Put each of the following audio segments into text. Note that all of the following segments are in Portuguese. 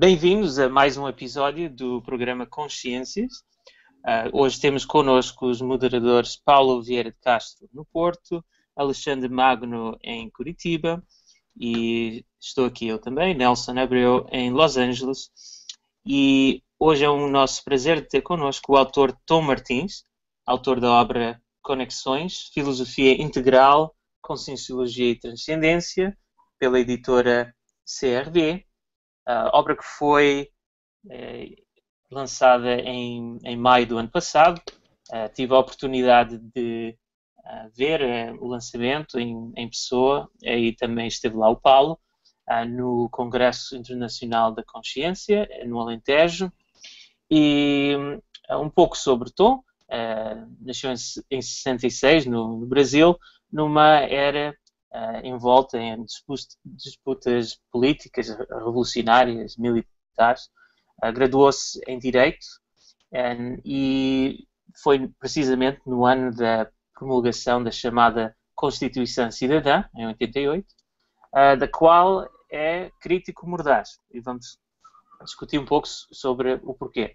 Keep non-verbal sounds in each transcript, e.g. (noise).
Bem-vindos a mais um episódio do programa Consciências. Uh, hoje temos connosco os moderadores Paulo Vieira de Castro no Porto, Alexandre Magno em Curitiba e estou aqui eu também, Nelson Abreu em Los Angeles. E hoje é um nosso prazer ter connosco o autor Tom Martins, autor da obra Conexões, Filosofia Integral, Conscienciologia e Transcendência, pela editora CRV Uh, obra que foi eh, lançada em, em maio do ano passado. Uh, tive a oportunidade de eh, ver o lançamento em, em pessoa e também esteve lá o Paulo no Congresso Internacional da Consciência, no Alentejo. E um pouco sobre Tom, nasceu em, em 66 no, no Brasil, numa era uh, eh, envolta em disputas políticas, revolucionárias, militares. Uh, Graduou-se em Direito um, eh, e foi precisamente no ano da promulgação da chamada Constituição Cidadã, em 88, uh, da qual é crítico mordaz. E vamos discutir um pouco sobre o porquê.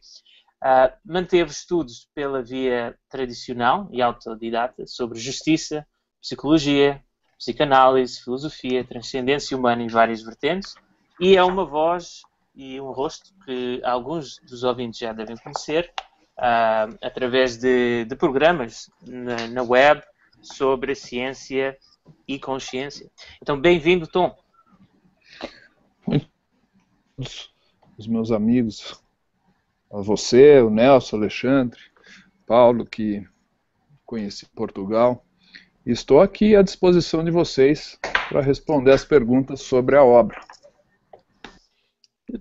Uh, manteve estudos pela via tradicional e autodidata sobre justiça, psicologia, psicanálise, filosofia, transcendência humana em várias vertentes, e é uma voz e um rosto que alguns dos ouvintes já devem conhecer uh, através de, de programas na, na, web sobre ciência e consciência. Então, bem-vindo, Tom. Os meus amigos, a você, o Nelson, Alexandre, Paulo, que conheci Portugal Estou aqui à disposição de vocês para responder as perguntas sobre a obra.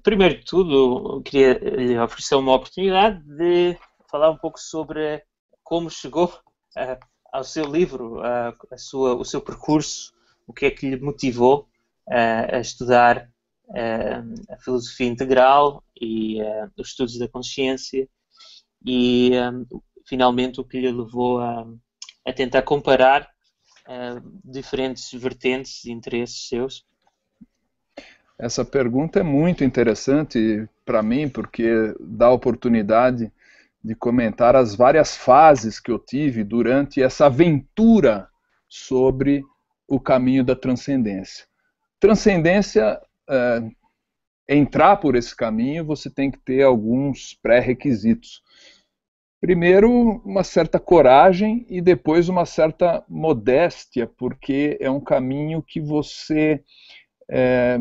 Primeiro de tudo, eu queria lhe eh, oferecer uma oportunidade de falar um pouco sobre como chegou uh, ao seu livro, uh, a sua, o seu percurso, o que é que lhe motivou uh, a estudar a filosofia integral e os estudos da consciência e, um, finalmente, o que lhe levou a, a tentar comparar eh, diferentes vertentes e interesses seus? Essa pergunta é muito interessante para mim, porque dá a oportunidade de comentar as várias fases que eu tive durante essa aventura sobre o caminho da transcendência. Transcendência, é, entrar por esse caminho, você tem que ter alguns pré-requisitos. Primeiro, uma certa coragem e depois uma certa modéstia, porque é um caminho que você é,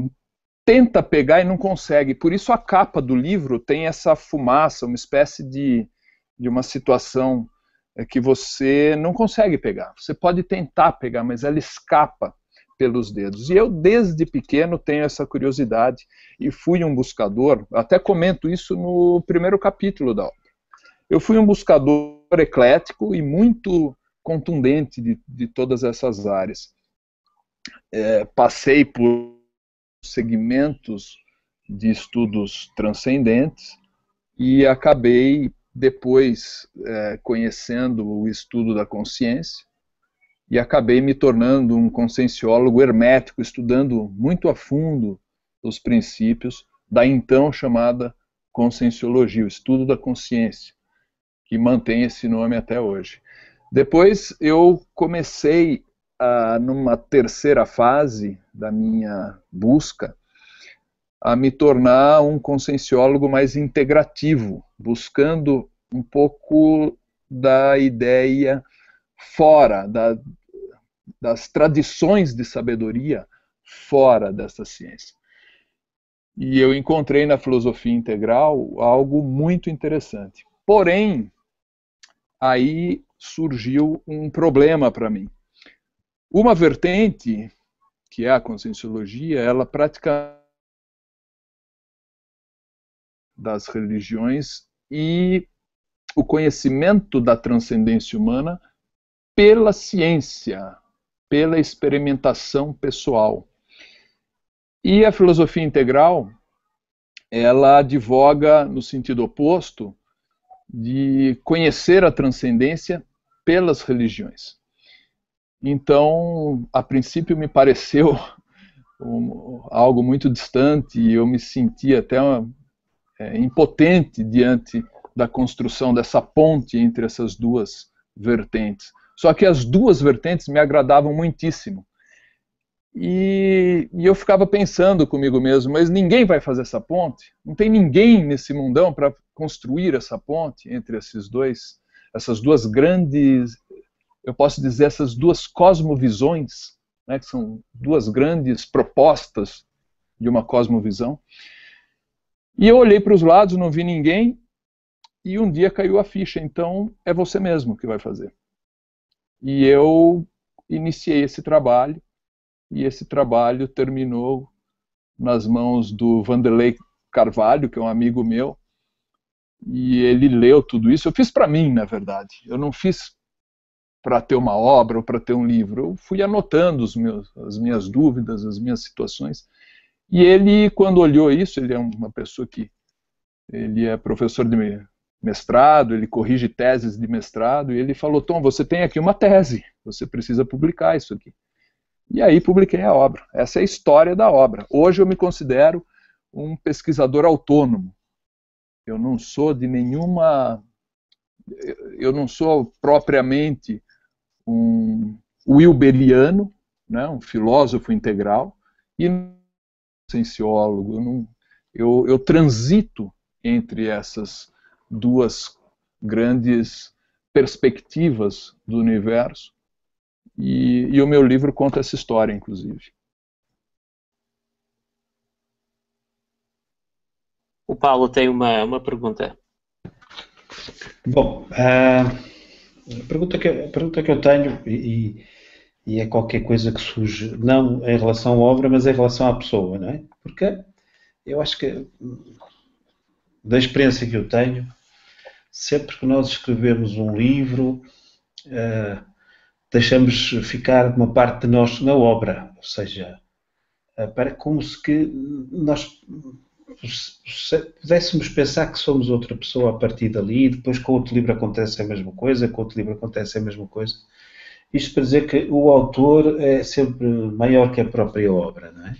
tenta pegar e não consegue. Por isso, a capa do livro tem essa fumaça, uma espécie de, de uma situação é, que você não consegue pegar. Você pode tentar pegar, mas ela escapa pelos dedos. E eu, desde pequeno, tenho essa curiosidade e fui um buscador. Até comento isso no primeiro capítulo da obra. Eu fui um buscador eclético e muito contundente de, de todas essas áreas. É, passei por segmentos de estudos transcendentes e acabei depois é, conhecendo o estudo da consciência e acabei me tornando um conscienciólogo hermético, estudando muito a fundo os princípios da então chamada conscienciologia, o estudo da consciência que mantém esse nome até hoje. Depois eu comecei a, ah, numa terceira fase da minha busca a me tornar um conscienciólogo mais integrativo, buscando um pouco da ideia fora da, das tradições de sabedoria fora dessa ciência. E eu encontrei na filosofia integral algo muito interessante. Porém, aí surgiu um problema para mim. Uma vertente, que é a conscienciologia, ela pratica das religiões e o conhecimento da transcendência humana pela ciência, pela experimentação pessoal. E a filosofia integral, ela advoga no sentido oposto, de conhecer a transcendência pelas religiões. Então, a princípio me pareceu (laughs) um, algo muito distante e eu me senti até uma, é, impotente diante da construção dessa ponte entre essas duas vertentes. Só que as duas vertentes me agradavam muitíssimo. E, e, eu ficava pensando comigo mesmo, mas ninguém vai fazer essa ponte? Não tem ninguém nesse mundão para construir essa ponte entre esses dois, essas duas grandes, eu posso dizer, essas duas cosmovisões, né, que são duas grandes propostas de uma cosmovisão. E eu olhei para os lados, não vi ninguém, e um dia caiu a ficha, então é você mesmo que vai fazer. E eu iniciei esse trabalho e esse trabalho terminou nas mãos do Vanderlei Carvalho, que é um amigo meu, e ele leu tudo isso. Eu fiz para mim, na verdade. Eu não fiz para ter uma obra ou para ter um livro. Eu fui anotando meus, as minhas dúvidas, as minhas situações. E ele, quando olhou isso, ele é uma pessoa que ele é professor de mestrado, ele corrige teses de mestrado, e ele falou: Tom, você tem aqui uma tese, você precisa publicar isso aqui. E aí publiquei a obra. Essa é a história da obra. Hoje eu me considero um pesquisador autônomo. Eu não sou de nenhuma. Eu não sou propriamente um Wilberiano, né, um filósofo integral, e cienciólogo. Eu, eu, eu transito entre essas duas grandes perspectivas do universo e, e o meu livro conta essa história, inclusive. O Paulo tem uma, uma pergunta. Bom, ah, a pergunta que, a pergunta que eu tenho, e, e, é qualquer coisa que surge, não em relação à obra, mas em relação à pessoa, não é? Porque eu acho que, da experiência que eu tenho, sempre que nós escrevemos um livro, uh, deixamos ficar uma parte de nós na obra, ou seja, eh, para como se que nós pudéssemos pensar que somos outra pessoa a partir dali e depois com outro livro acontece a mesma coisa, com outro livro acontece a mesma coisa. Isto para dizer que o autor é sempre maior que a própria obra, não é?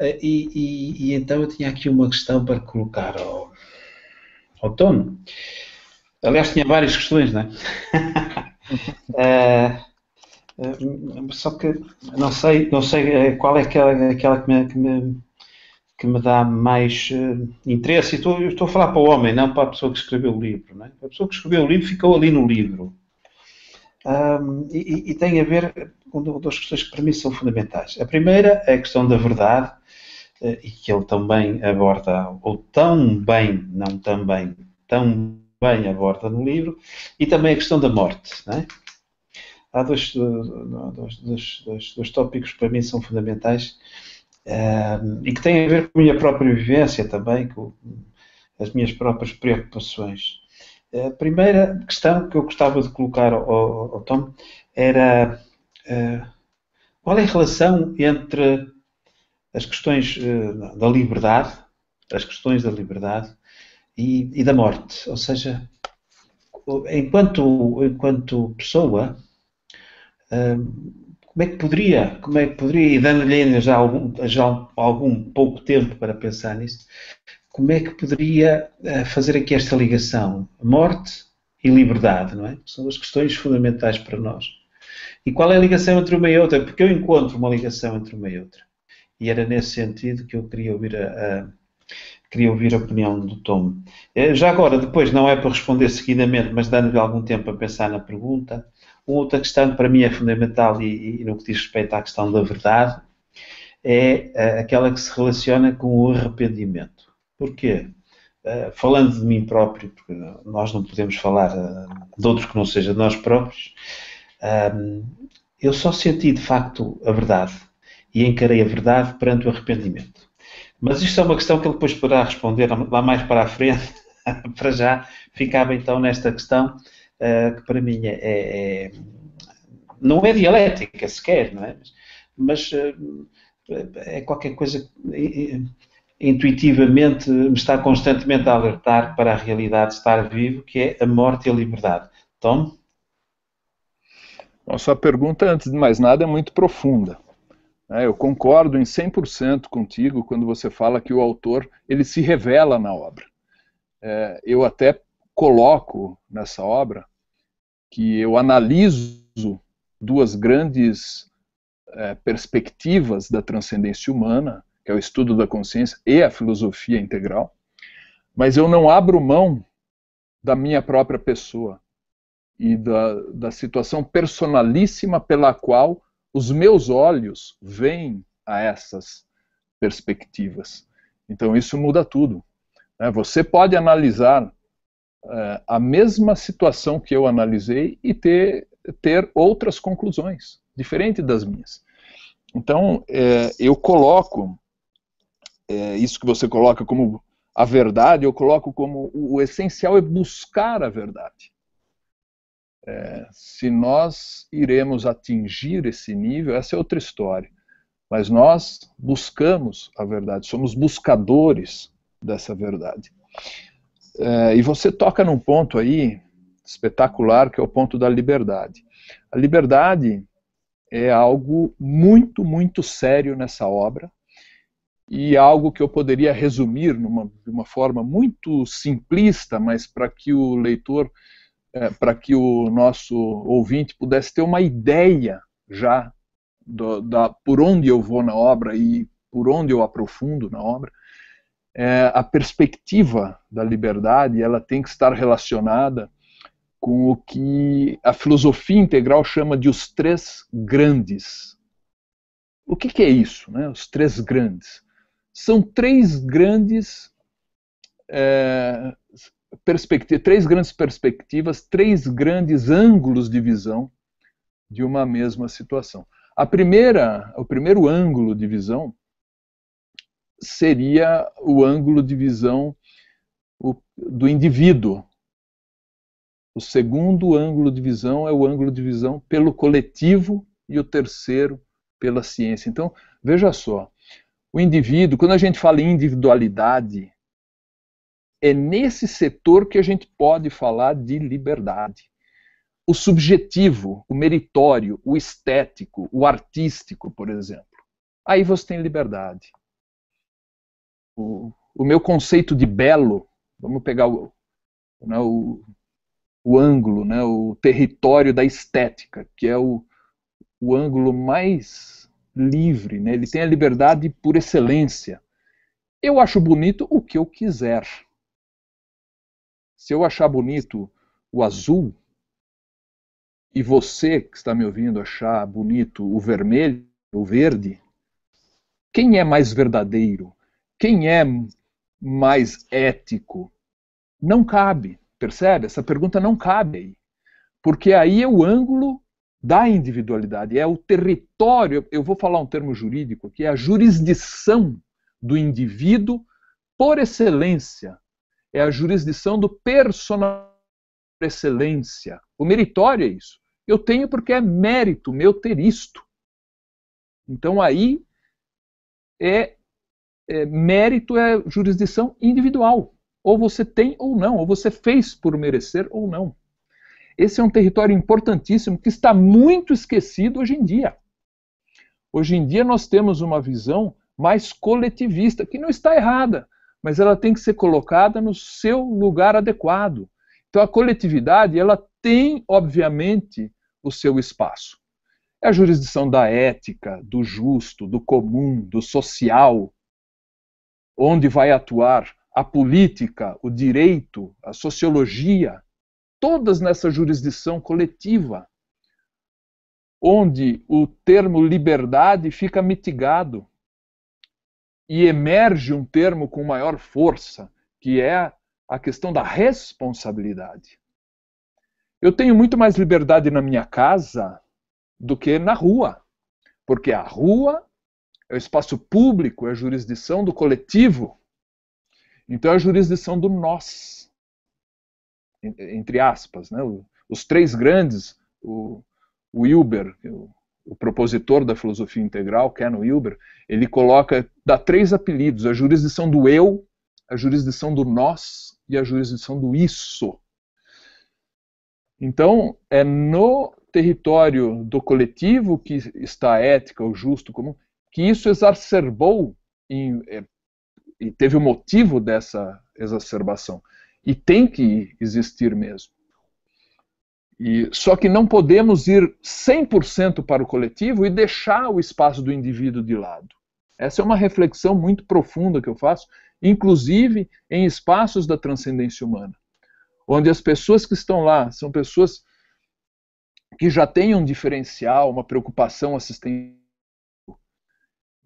Eh, e, e, e então eu tinha aqui uma questão para colocar ao, ao Tono. Aliás, tinha várias questões, não é? (laughs) (laughs) Eh, eh, só que não sei, não sei eh, qual é aquela, aquela que, me, que, me, que me dá mais uh, interesse. estou, estou a falar para o homem, não para a pessoa que escreveu o livro. Né? A pessoa que escreveu o livro ficou ali no livro. Um, e, e, tem a ver com duas questões que para mim são fundamentais. A primeira é a questão da verdade, e que ele também aborda, ou tão bem, não tão bem, tão bem aborda no livro, e também a questão da morte. né? Há eh, dois, dois, dois, dois, tópicos que para mim são fundamentais eh, e que têm a ver com a minha própria vivência também, com as minhas próprias preocupações. A primeira questão que eu gostava de colocar ao, ao Tom era uh, qual é a relação entre as questões uh, da liberdade, as questões da liberdade e, e da morte. Ou seja, enquanto, enquanto pessoa, hum, como é que poderia, como é que poderia, e dando-lhe já algum, já algum pouco tempo para pensar nisto, como é que poderia eh, fazer aqui esta ligação? Morte e liberdade, não é? São as questões fundamentais para nós. E qual é a ligação entre uma e outra? Porque eu encontro uma ligação entre uma e outra. E era nesse sentido que eu queria ouvir a, a queria ouvir a opinião do Tom. Eh, já agora, depois, não é para responder seguidamente, mas dando-lhe algum tempo a pensar na pergunta. Uma outra questão que para mim é fundamental e, e no que diz respeito à questão da verdade é eh, aquela que se relaciona com o arrependimento. Porquê? Eh, falando de mim próprio, porque nós não podemos falar de outros que não seja de nós próprios, ehm, eu só senti de facto a verdade e encarei a verdade perante o arrependimento. Mas isto é uma questão que ele depois poderá responder lá mais para a frente. (laughs) para já, ficava então nesta questão uh, que para mim é, é, é, não é dialética sequer, não é? Mas, uh, é qualquer coisa que intuitivamente me está constantemente a alertar para a realidade de estar vivo, que é a morte e a liberdade. Tom? Bom, sua pergunta, antes de mais nada, é muito profunda. Né? Eu concordo em 100% contigo quando você fala que o autor ele se revela na obra. É, eu até coloco nessa obra que eu analiso duas grandes é, perspectivas da transcendência humana, que é o estudo da consciência e a filosofia integral, mas eu não abro mão da minha própria pessoa e da, da situação personalíssima pela qual os meus olhos veem a essas perspectivas. Então isso muda tudo. Né? Você pode analisar é, a mesma situação que eu analisei e ter, ter outras conclusões, diferente das minhas. Então é, eu coloco é, isso que você coloca como a verdade, eu coloco como o essencial é buscar a verdade. É, se nós iremos atingir esse nível, essa é outra história. Mas nós buscamos a verdade, somos buscadores dessa verdade. É, e você toca num ponto aí espetacular, que é o ponto da liberdade. A liberdade é algo muito, muito sério nessa obra e algo que eu poderia resumir numa, de uma forma muito simplista, mas para que o leitor é, para que o nosso ouvinte pudesse ter uma ideia já do, da, por onde eu vou na obra e por onde eu aprofundo na obra, é, a perspectiva da liberdade ela tem que estar relacionada com o que a filosofia integral chama de os três grandes. O que, que é isso, né? Os três grandes são três grandes é, perspectiva, três grandes perspectivas, três grandes ângulos de visão de uma mesma situação. A primeira, o primeiro ângulo de visão seria o ângulo de visão do indivíduo. O segundo ângulo de visão é o ângulo de visão pelo coletivo e o terceiro pela ciência. Então, veja só, o indivíduo, quando a gente fala em individualidade, é nesse setor que a gente pode falar de liberdade. O subjetivo, o meritório, o estético, o artístico, por exemplo. Aí você tem liberdade. O, o meu conceito de belo, vamos pegar o, né, o, o, ângulo, né, o território da estética, que é o, o ângulo mais livre, né, ele tem a liberdade por excelência. Eu acho bonito o que eu quiser. Se eu achar bonito o azul e você que está me ouvindo achar bonito o vermelho, o verde, quem é mais verdadeiro? Quem é mais ético? Não cabe, percebe? Essa pergunta não cabe aí. Porque aí é o ângulo da individualidade, é o território, eu vou falar um termo jurídico aqui, é a jurisdição do indivíduo por excelência é a jurisdição do personal por excelência. O meritório é isso. Eu tenho porque é mérito meu ter isto. Então aí é, é mérito é jurisdição individual. Ou você tem ou não, ou você fez por merecer ou não. Esse é um território importantíssimo que está muito esquecido hoje em dia. Hoje em dia nós temos uma visão mais coletivista, que não está errada, mas ela tem que ser colocada no seu lugar adequado. Então a coletividade, ela tem, obviamente, o seu espaço. É a jurisdição da ética, do justo, do comum, do social, onde vai atuar a política, o direito, a sociologia, todas nessa jurisdição coletiva, onde o termo liberdade fica mitigado e emerge um termo com maior força, que é a questão da responsabilidade. Eu tenho muito mais liberdade na minha casa do que na rua, porque a rua é o espaço público, é a jurisdição do coletivo. Então é a jurisdição do nós, entre aspas, né? os três grandes, o, o Uber, o o propositor da filosofia integral, Ken Wilber, ele coloca, dá três apelidos, a jurisdição do eu, a jurisdição do nós e a jurisdição do isso. Então, é no território do coletivo que está a ética, o justo comum, que isso exacerbou é, e teve o motivo dessa exacerbação. E tem que existir mesmo. E, só que não podemos ir 100% para o coletivo e deixar o espaço do indivíduo de lado. Essa é uma reflexão muito profunda que eu faço, inclusive em espaços da transcendência humana, onde as pessoas que estão lá são pessoas que já têm um diferencial, uma preocupação assistencial.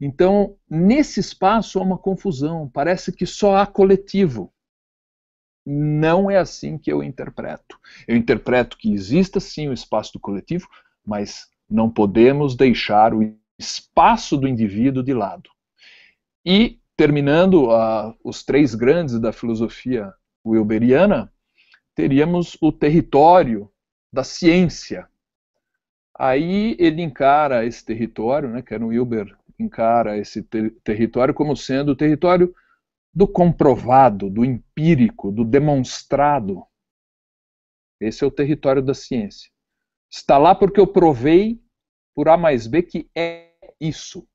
Então, nesse espaço há uma confusão, parece que só há coletivo. Não é assim que eu interpreto. Eu interpreto que exista sim o espaço do coletivo, mas não podemos deixar o espaço do indivíduo de lado. E, terminando uh, os três grandes da filosofia wilberiana, teríamos o território da ciência. Aí ele encara esse território, né, que era o Wilber encara esse ter território como sendo o território do comprovado, do empírico, do demonstrado. Esse é o território da ciência. Está lá porque eu provei por A mais B que é isso.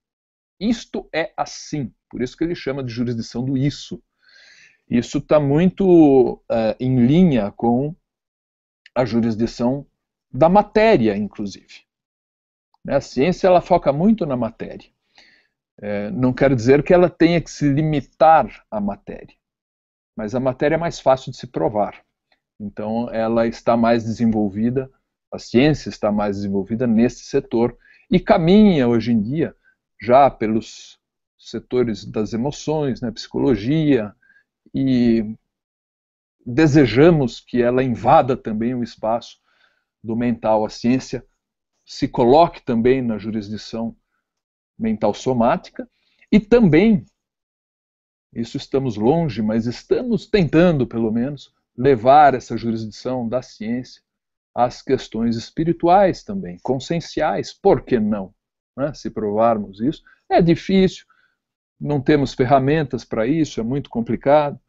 Isto é assim. Por isso que ele chama de jurisdição do isso. Isso está muito uh, em linha com a jurisdição da matéria, inclusive. Né, a ciência ela foca muito na matéria. É, não quero dizer que ela tenha que se limitar à matéria, mas a matéria é mais fácil de se provar. Então, ela está mais desenvolvida, a ciência está mais desenvolvida nesse setor e caminha hoje em dia já pelos setores das emoções, né, psicologia, e desejamos que ela invada também o espaço do mental. A ciência se coloque também na jurisdição mental somática e também, isso estamos longe, mas estamos tentando, pelo menos, levar essa jurisdição da ciência às questões espirituais também, conscienciais, por que não? Né? Se provarmos isso, é difícil, não temos ferramentas para isso, é muito complicado,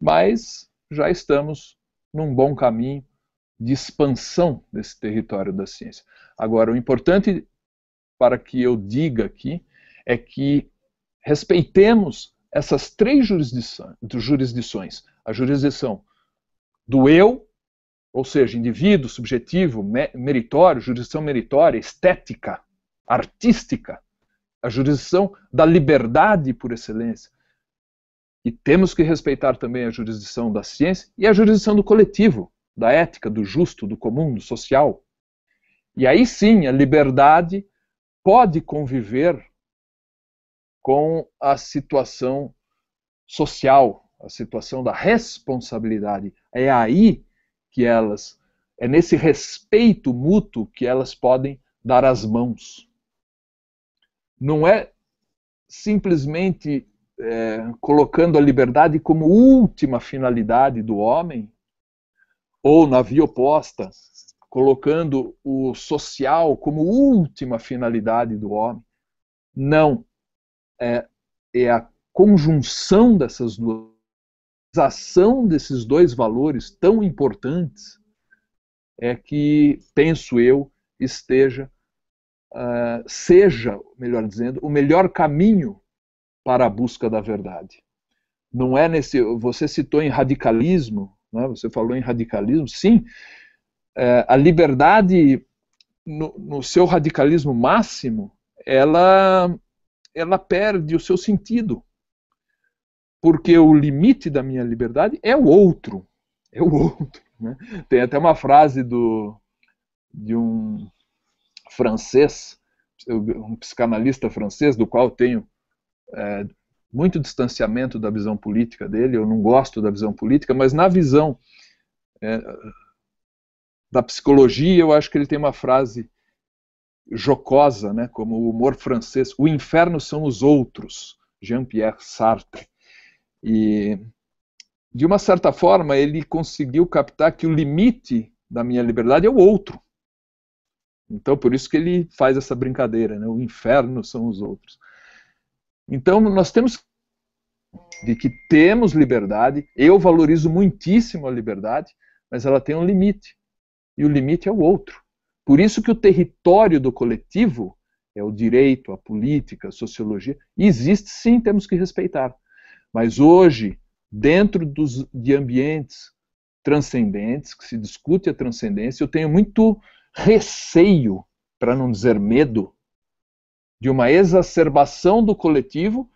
mas já estamos num bom caminho de expansão desse território da ciência. Agora, o importante para que eu diga aqui é que respeitemos essas três jurisdições: a jurisdição do eu, ou seja, indivíduo, subjetivo, meritório, jurisdição meritória, estética, artística, a jurisdição da liberdade por excelência. E temos que respeitar também a jurisdição da ciência e a jurisdição do coletivo, da ética, do justo, do comum, do social. E aí sim, a liberdade pode conviver com a situação social, a situação da responsabilidade. É aí que elas, é nesse respeito mútuo que elas podem dar as mãos. Não é simplesmente é, colocando a liberdade como última finalidade do homem, ou na via oposta, colocando o social como última finalidade do homem. Não. É, é a conjunção dessas duas, a ação desses dois valores tão importantes é que, penso eu, esteja, uh, seja, melhor dizendo, o melhor caminho para a busca da verdade. Não é nesse. Você citou em radicalismo, né? você falou em radicalismo, sim, é, a liberdade no, no, seu radicalismo máximo, ela, ela perde o seu sentido. Porque o limite da minha liberdade é o outro. É o outro. Né? Tem até uma frase do, de um francês, um psicanalista francês, do qual tenho é, muito distanciamento da visão política dele. Eu não gosto da visão política, mas na visão é, da psicologia, eu acho que ele tem uma frase jocosa, né, como o humor francês, o inferno são os outros, Jean-Pierre Sartre. E de uma certa forma ele conseguiu captar que o limite da minha liberdade é o outro. Então por isso que ele faz essa brincadeira, né, o inferno são os outros. Então nós temos de que temos liberdade, eu valorizo muitíssimo a liberdade, mas ela tem um limite e o limite é o outro. Por isso que o território do coletivo é o direito, a política, a sociologia. Existe sim, temos que respeitar. Mas hoje, dentro dos, de ambientes transcendentes, que se discute a transcendência, eu tenho muito receio, para não dizer medo, de uma exacerbação do coletivo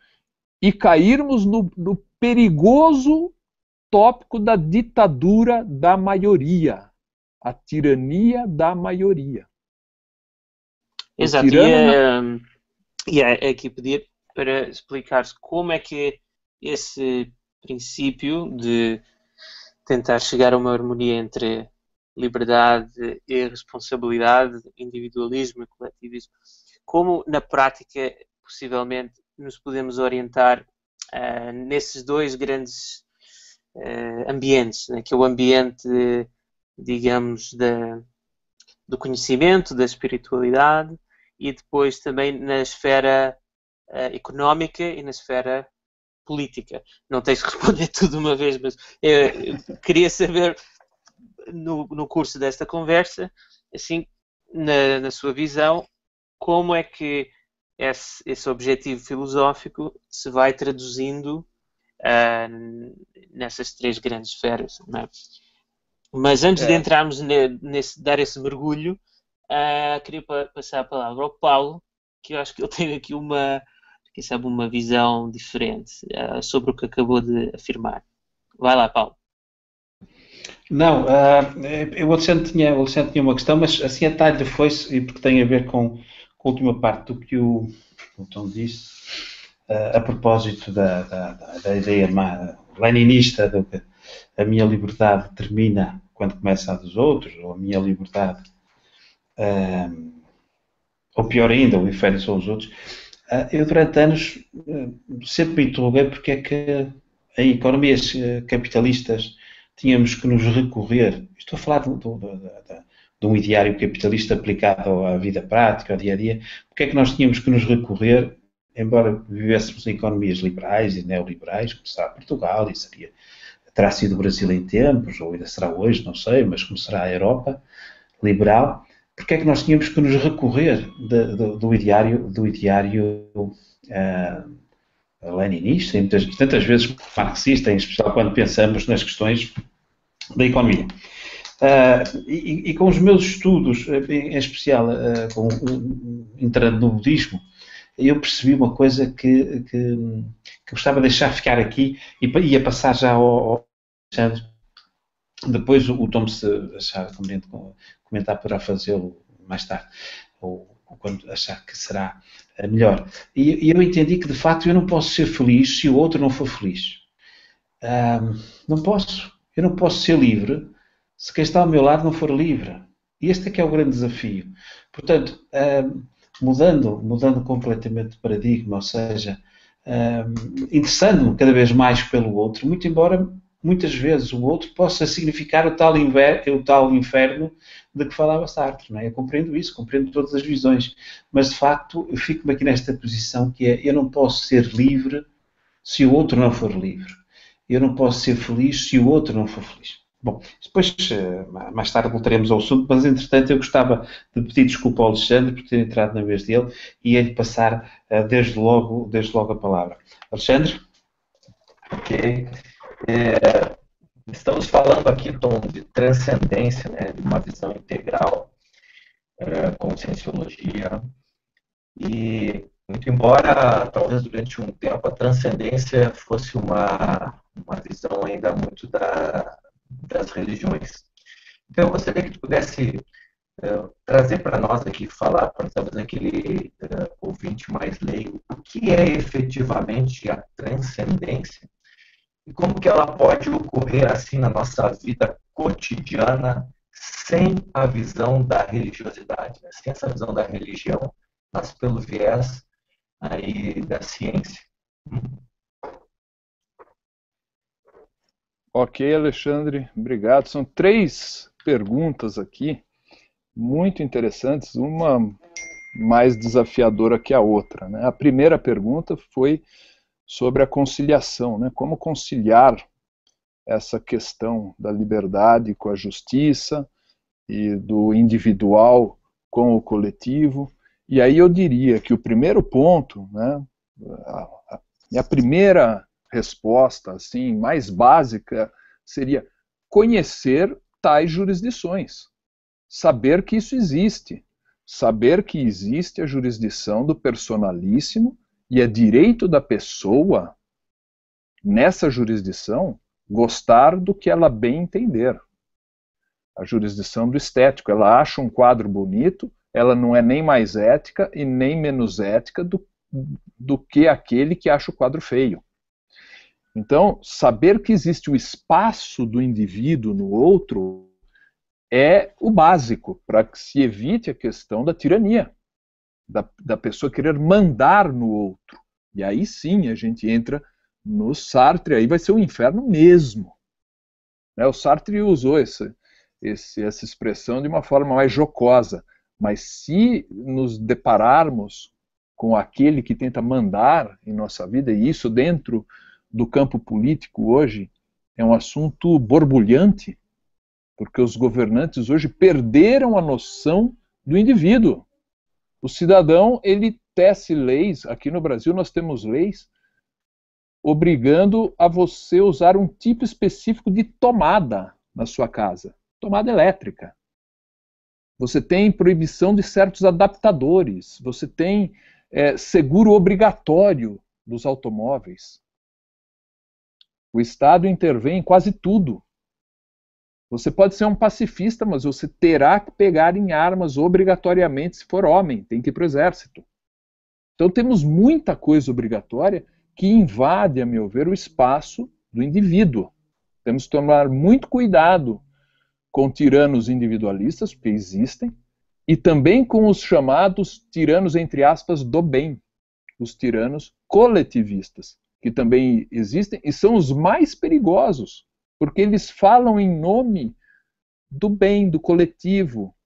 e cairmos no, no perigoso tópico da ditadura da maioria a tirania da maioria. Exato, tirano... É, e, é, é aqui pedir para explicar como é que é esse princípio de tentar chegar a uma harmonia entre liberdade e responsabilidade, individualismo e coletivismo, como na prática possivelmente nos podemos orientar uh, nesses dois grandes uh, ambientes, né, que é o ambiente digamos, da, do conhecimento, da espiritualidade e depois também na esfera uh, económica e na esfera política. Não tens de responder (laughs) tudo de uma vez, mas eu, eu queria saber, no, no curso desta conversa, assim, na, na sua visão, como é que esse, esse objetivo filosófico se vai traduzindo uh, nessas três grandes esferas. Não é? Mas antes é. de entrarmos nesse, dar esse mergulho, uh, queria pa passar a palavra ao Paulo, que eu acho que ele (laughs) tem aqui uma, quem sabe, uma visão diferente uh, sobre o que acabou de afirmar. Vai lá, Paulo. Não, uh, ah, o, Alexandre tinha, o Alexandre tinha uma questão, mas assim a tarde foi-se, e porque tem a ver com, com a última parte do que o Tom disse, a propósito da, da, da ideia leninista do que a minha liberdade termina quando começa a dos outros, ou a minha liberdade, uh, ou pior ainda, o inferno são os outros. Uh, eu, durante anos, ah, sempre me interroguei porque é que em economias ah, capitalistas tínhamos que nos recorrer, estou a falar de, de, de, de um ideário capitalista aplicado à vida prática, ao dia a dia, porque é que nós tínhamos que nos recorrer, embora vivêssemos em economias liberais e neoliberais, como está Portugal, e seria terá sido o Brasil em tempos, ou ainda será hoje, não sei, mas como será a Europa liberal, porque é que nós tínhamos que nos recorrer de, de, do ideário, do ideário uh, leninista e muitas, tantas vezes marxista, em especial quando pensamos nas questões da economia. Uh, e, e, com os meus estudos, em especial uh, com, um, entrando no budismo, eu percebi uma coisa que, que, que gostava de deixar ficar aqui e, ia passar já ao, depois o Tom, se achar conveniente comentar, poderá fazê-lo mais tarde, ou, ou, quando achar que será eh, melhor. E, e eu entendi que, de facto, eu não posso ser feliz se o outro não for feliz. Um, não posso. Eu não posso ser livre se quem está ao meu lado não for livre. E este é que é o grande desafio. Portanto, um, mudando, mudando completamente de paradigma, ou seja, um, interessando-me cada vez mais pelo outro, muito embora muitas vezes o outro possa significar o tal, inverno, o tal inferno de que falava Sartre. Não é? Eu compreendo isso, compreendo todas as visões, mas de facto eu fico-me aqui nesta posição que é eu não posso ser livre se o outro não for livre. Eu não posso ser feliz se o outro não for feliz. Bom, depois, eh, mais tarde, voltaremos ao assunto, mas entretanto eu gostava de pedir desculpa ao Alexandre por ter entrado na vez dele e ele passar eh, desde logo, desde logo a palavra. Alexandre? Ok. É, estamos falando aqui, Tom, de transcendência, né, de uma visão integral, é, conscienciologia. E, muito embora, talvez durante um tempo, a transcendência fosse uma, uma visão ainda muito da, das religiões. Então, eu gostaria que tu pudesse é, trazer para nós aqui, falar para talvez aquele é, ouvinte mais leigo, o que é efetivamente a transcendência e como que ela pode ocorrer assim na nossa vida cotidiana sem a visão da religiosidade, né? sem essa visão da religião, mas pelo viés aí da ciência. Uhum. Ok, Alexandre, obrigado. São três perguntas aqui, muito interessantes, uma mais desafiadora que a outra. Né? A primeira pergunta foi sobre a conciliação, né? Como conciliar essa questão da liberdade com a justiça e do individual com o coletivo. E aí eu diria que o primeiro ponto, né, a, a primeira resposta assim mais básica seria conhecer tais jurisdições, saber que isso existe, saber que existe a jurisdição do personalíssimo e é direito da pessoa, nessa jurisdição, gostar do que ela bem entender. A jurisdição do estético, ela acha um quadro bonito, ela não é nem mais ética e nem menos ética do, do que aquele que acha o quadro feio. Então, saber que existe o espaço do indivíduo no outro é o básico para que se evite a questão da tirania da, da pessoa querer mandar no outro. E aí sim a gente entra no Sartre, aí vai ser o um inferno mesmo. Né? O Sartre usou essa, esse, essa expressão de uma forma mais jocosa, mas se nos depararmos com aquele que tenta mandar em nossa vida, e isso dentro do campo político hoje é um assunto borbulhante, porque os governantes hoje perderam a noção do indivíduo. O cidadão, ele tece leis, aqui no Brasil nós temos leis obrigando a você usar um tipo específico de tomada na sua casa, tomada elétrica. Você tem proibição de certos adaptadores, você tem é, seguro obrigatório dos automóveis. O Estado intervém em quase tudo. Você pode ser um pacifista, mas você terá que pegar em armas obrigatoriamente se for homem, tem que ir para o exército. Então temos muita coisa obrigatória que invade, a meu ver, o espaço do indivíduo. Temos que tomar muito cuidado com tiranos individualistas, que existem, e também com os chamados tiranos, entre aspas, do bem, os tiranos coletivistas, que também existem e são os mais perigosos porque eles falam em nome do bem, do coletivo.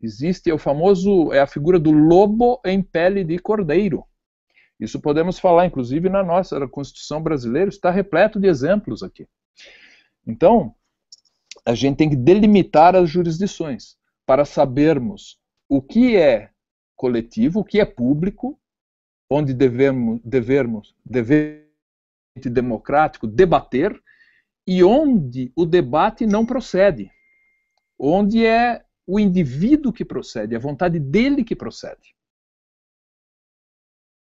Existe é o famoso, é a figura do lobo em pele de cordeiro. Isso podemos falar, inclusive, na nossa na Constituição brasileira, está repleto de exemplos aqui. Então, a gente tem que delimitar as jurisdições para sabermos o que é coletivo, o que é público, onde devemos, devemos dever democrático debater e onde o debate não procede, onde é o indivíduo que procede, a vontade dele que procede.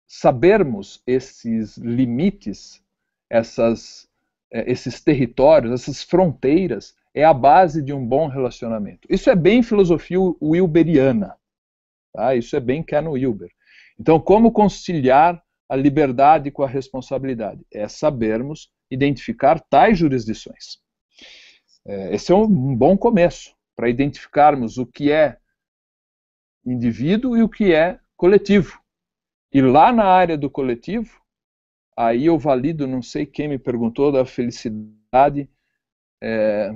Sabermos esses limites, essas, eh, esses territórios, essas fronteiras, é a base de um bom relacionamento. Isso é bem filosofia wilberiana. Tá? Isso é bem Ken Wilber. Então, como conciliar a liberdade com a responsabilidade. É sabermos identificar tais jurisdições. É, esse é um bom começo para identificarmos o que é indivíduo e o que é coletivo. E lá na área do coletivo, aí eu valido, não sei quem me perguntou, da felicidade é,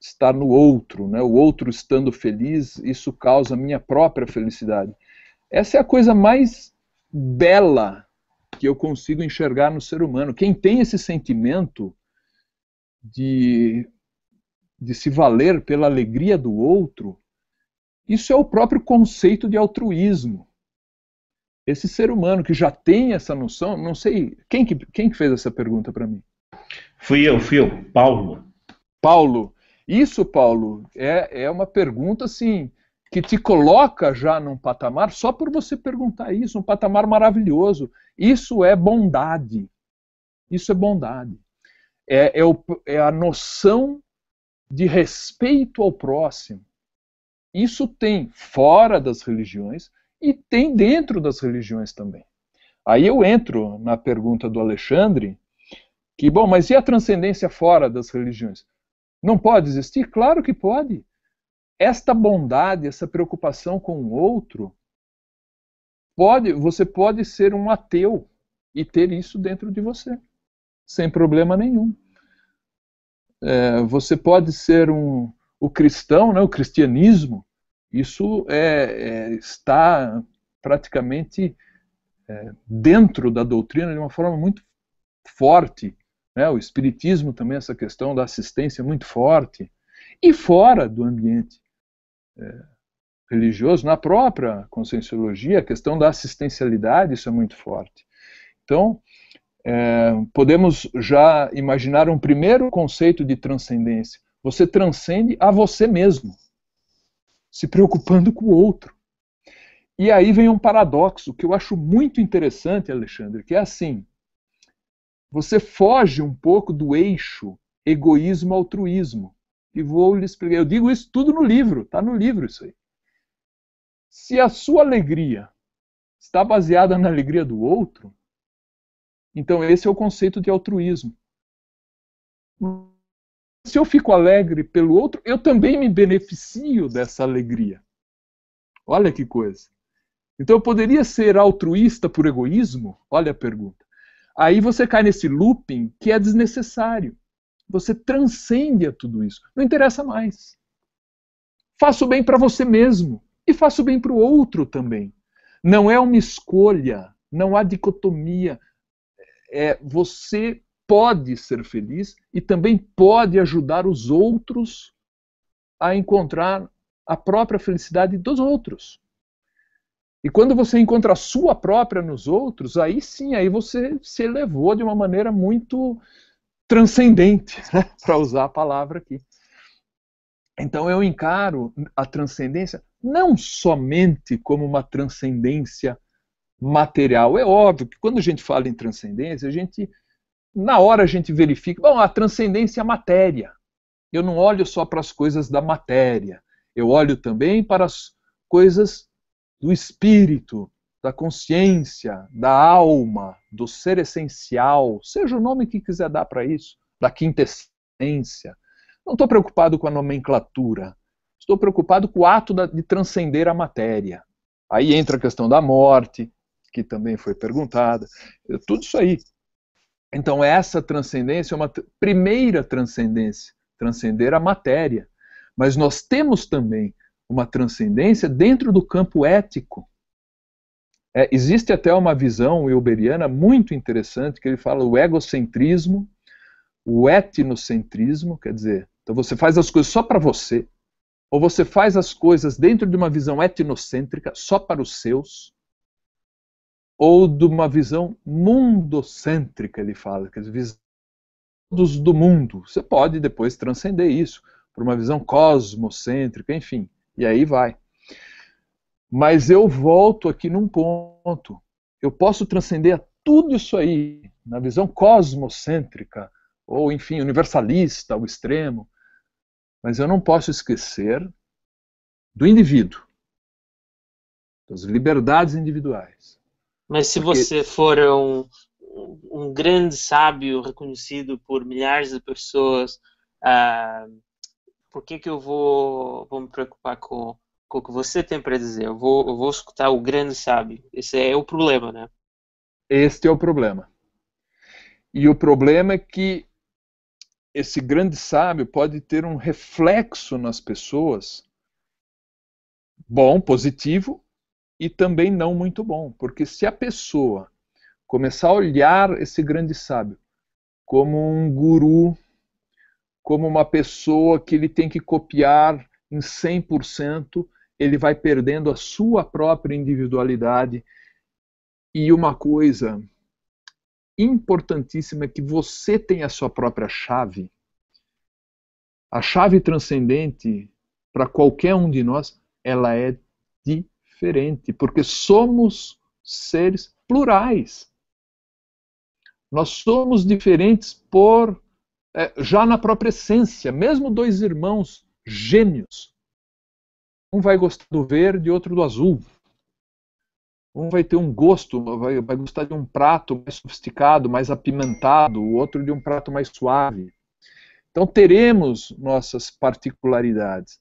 estar no outro, né? o outro estando feliz, isso causa minha própria felicidade. Essa é a coisa mais bela que eu consigo enxergar no ser humano. Quem tem esse sentimento de, de se valer pela alegria do outro, isso é o próprio conceito de altruísmo. Esse ser humano que já tem essa noção, não sei, quem que, quem que fez essa pergunta para mim? Fui eu, fui eu, Paulo. Paulo, isso, Paulo, é, é uma pergunta assim que te coloca já num patamar, só por você perguntar isso, um patamar maravilhoso. Isso é bondade. Isso é bondade. É, é, o, é a noção de respeito ao próximo. Isso tem fora das religiões e tem dentro das religiões também. Aí eu entro na pergunta do Alexandre, que, bom, mas e a transcendência fora das religiões? Não pode existir? Claro que pode esta bondade, essa preocupação com o outro, pode, você pode ser um ateu e ter isso dentro de você, sem problema nenhum. É, você pode ser um, o cristão, né, o cristianismo, isso é, é está praticamente é, dentro da doutrina de uma forma muito forte. Né? O espiritismo também, essa questão da assistência é muito forte. E fora do ambiente religioso, na própria conscienciologia, a questão da assistencialidade, isso é muito forte. Então, é, podemos já imaginar um primeiro conceito de transcendência. Você transcende a você mesmo, se preocupando com o outro. E aí vem um paradoxo que eu acho muito interessante, Alexandre, que é assim: você foge um pouco do eixo egoísmo-altruísmo e vou lhe explicar. Eu digo isso tudo no livro, está no livro isso aí. Se a sua alegria está baseada na alegria do outro, então esse é o conceito de altruísmo. Se eu fico alegre pelo outro, eu também me beneficio dessa alegria. Olha que coisa. Então eu poderia ser altruísta por egoísmo? Olha a pergunta. Aí você cai nesse looping que é desnecessário você transcende a tudo isso. Não interessa mais. Faça o bem para você mesmo e faça o bem para o outro também. Não é uma escolha, não há dicotomia. É, você pode ser feliz e também pode ajudar os outros a encontrar a própria felicidade dos outros. E quando você encontra a sua própria nos outros, aí sim, aí você se elevou de uma maneira muito transcendente, né? (laughs) para usar a palavra aqui. Então eu encaro a transcendência não somente como uma transcendência material. É óbvio que quando a gente fala em transcendência, a gente na hora a gente verifica, bom, a transcendência é a matéria. Eu não olho só para as coisas da matéria, eu olho também para as coisas do espírito, da consciência, da alma, do ser essencial, seja o nome que quiser dar para isso, da quintessência. Não estou preocupado com a nomenclatura, estou preocupado com o ato de transcender a matéria. Aí entra a questão da morte, que também foi perguntada, é tudo isso aí. Então, essa transcendência é uma primeira transcendência, transcender a matéria. Mas nós temos também uma transcendência dentro do campo ético é, existe até uma visão euberiana muito interessante que ele fala o egocentrismo, o etnocentrismo, quer dizer, então você faz as coisas só para você, ou você faz as coisas dentro de uma visão etnocêntrica só para os seus, ou de uma visão mundocêntrica, ele fala, quer dizer, visão dos do mundo. Você pode depois transcender isso para uma visão cosmocêntrica, enfim, e aí vai. Mas eu volto aqui num ponto. Eu posso transcender a tudo isso aí, na visão cosmocêntrica, ou enfim, universalista, ao extremo. Mas eu não posso esquecer do indivíduo, das liberdades individuais. Mas se Porque... você for um, um grande sábio reconhecido por milhares de pessoas, ah, por que, que eu vou, vou me preocupar com com o que você tem para dizer. Eu vou, eu vou escutar o grande sábio. Esse é o problema, né? Este é o problema. E o problema é que esse grande sábio pode ter um reflexo nas pessoas bom, positivo e também não muito bom, porque se a pessoa começar a olhar esse grande sábio como um guru, como uma pessoa que ele tem que copiar em 100%, ele vai perdendo a sua própria individualidade. E uma coisa importantíssima é que você tem a sua própria chave. A chave transcendente para qualquer um de nós, ela é diferente, porque somos seres plurais. Nós somos diferentes por é, já na própria essência, mesmo dois irmãos gêmeos, um vai gostar do verde e outro do azul. Um vai ter um gosto, vai, vai gostar de um prato mais sofisticado, mais apimentado, o outro de um prato mais suave. Então teremos nossas particularidades.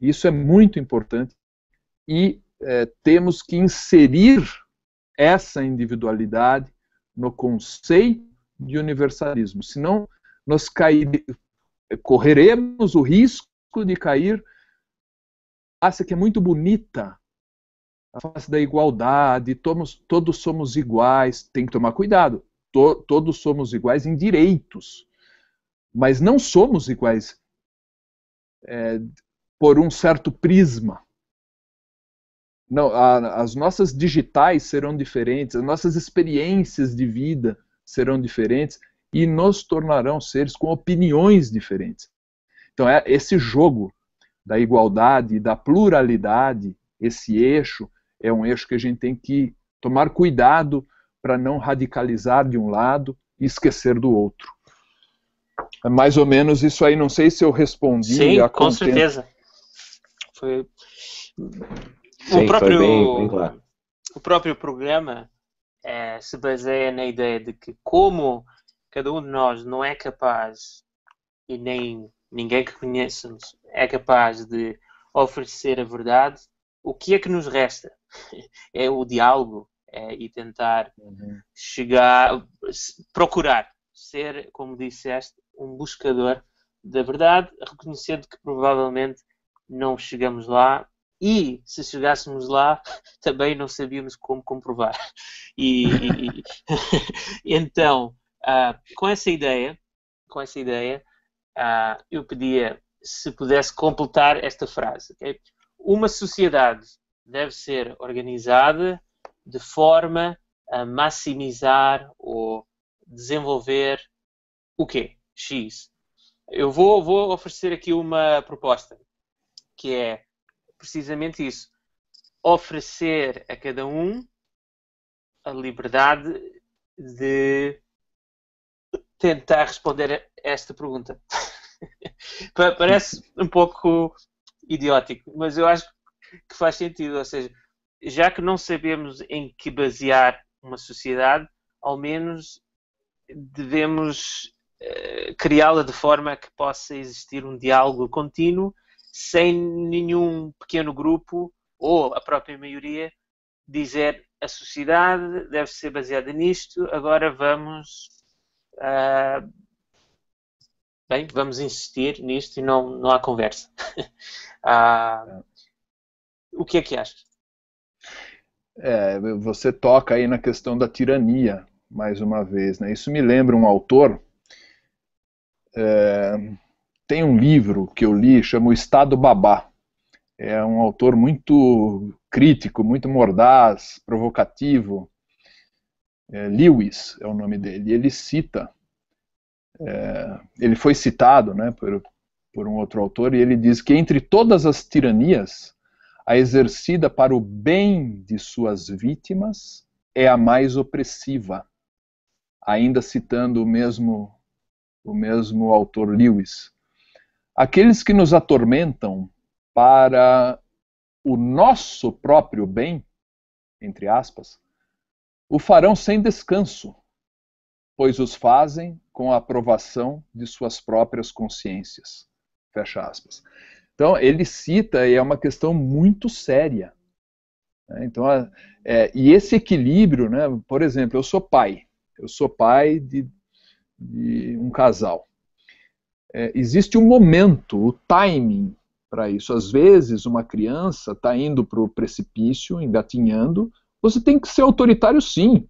Isso é muito importante e é, temos que inserir essa individualidade no conceito de universalismo. Senão nós cair, correremos o risco de cair face que é muito bonita, a face da igualdade, todos, todos somos iguais, tem que tomar cuidado, to, todos somos iguais em direitos, mas não somos iguais é, por um certo prisma. Não, a, as nossas digitais serão diferentes, as nossas experiências de vida serão diferentes e nos tornarão seres com opiniões diferentes. Então, é esse jogo da igualdade e da pluralidade, esse eixo é um eixo que a gente tem que tomar cuidado para não radicalizar de um lado e esquecer do outro. É mais ou menos isso aí, não sei se eu respondi. Sim, com contento. certeza. Foi... Sim, o, próprio, foi bem, bem claro. o próprio programa é, se baseia na ideia de que como cada um de nós não é capaz e nem ninguém que conheçamos é capaz de oferecer a verdade, o que é que nos resta? (laughs) é o diálogo é, e tentar uhum. chegar, procurar ser, como disseste, um buscador da verdade, reconhecendo que provavelmente não chegamos lá e se chegássemos lá (laughs) também não sabíamos como comprovar. E, e (laughs) então, uh, com essa ideia, com essa ideia, ah, eu pedia se pudesse completar esta frase. Okay? Uma sociedade deve ser organizada de forma a maximizar ou desenvolver o quê? X. Eu vou, vou oferecer aqui uma proposta, que é precisamente isso. Oferecer a cada um a liberdade de tentar responder a esta pergunta. (laughs) Parece um pouco idiótico, mas eu acho que faz sentido. Ou seja, já que não sabemos em que basear uma sociedade, ao menos devemos eh, criá-la de forma que possa existir um diálogo contínuo sem nenhum pequeno grupo ou a própria maioria dizer a sociedade deve ser baseada nisto, agora vamos Uh, bem, vamos insistir nisto e não, não há conversa. uh, (laughs) o que é que achas? É, você toca aí na questão da tirania, mais uma vez. Né? Isso me lembra um autor. É, tem um livro que eu li, chama O Estado Babá. É um autor muito crítico, muito mordaz, provocativo é, Lewis é o nome dele, ele cita, é, ele foi citado né, por, por um outro autor, e ele diz que entre todas as tiranias, a exercida para o bem de suas vítimas é a mais opressiva. Ainda citando o mesmo, o mesmo autor Lewis. Aqueles que nos atormentam para o nosso próprio bem, entre aspas, o farão sem descanso, pois os fazem com a aprovação de suas próprias consciências. Fecha aspas. Então, ele cita, e é uma questão muito séria. Né? Então, é, e esse equilíbrio, né, por exemplo, eu sou pai, eu sou pai de, de um casal. É, existe um momento, o timing para isso. Às vezes, uma criança está indo para o precipício, engatinhando, você tem que ser autoritário sim,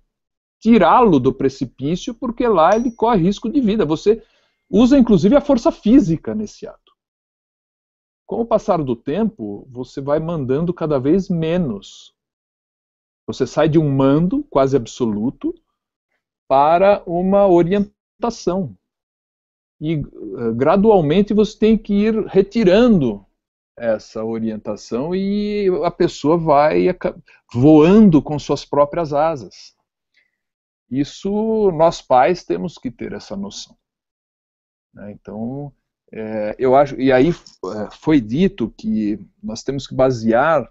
tirá-lo do precipício, porque lá ele corre risco de vida. Você usa inclusive a força física nesse ato. Com o passar do tempo, você vai mandando cada vez menos. Você sai de um mando quase absoluto para uma orientação. E eh, gradualmente você tem que ir retirando essa orientação e a pessoa vai voando com suas próprias asas. Isso nós pais temos que ter essa noção. Né? Então, é, eu acho, e aí é, foi dito que nós temos que basear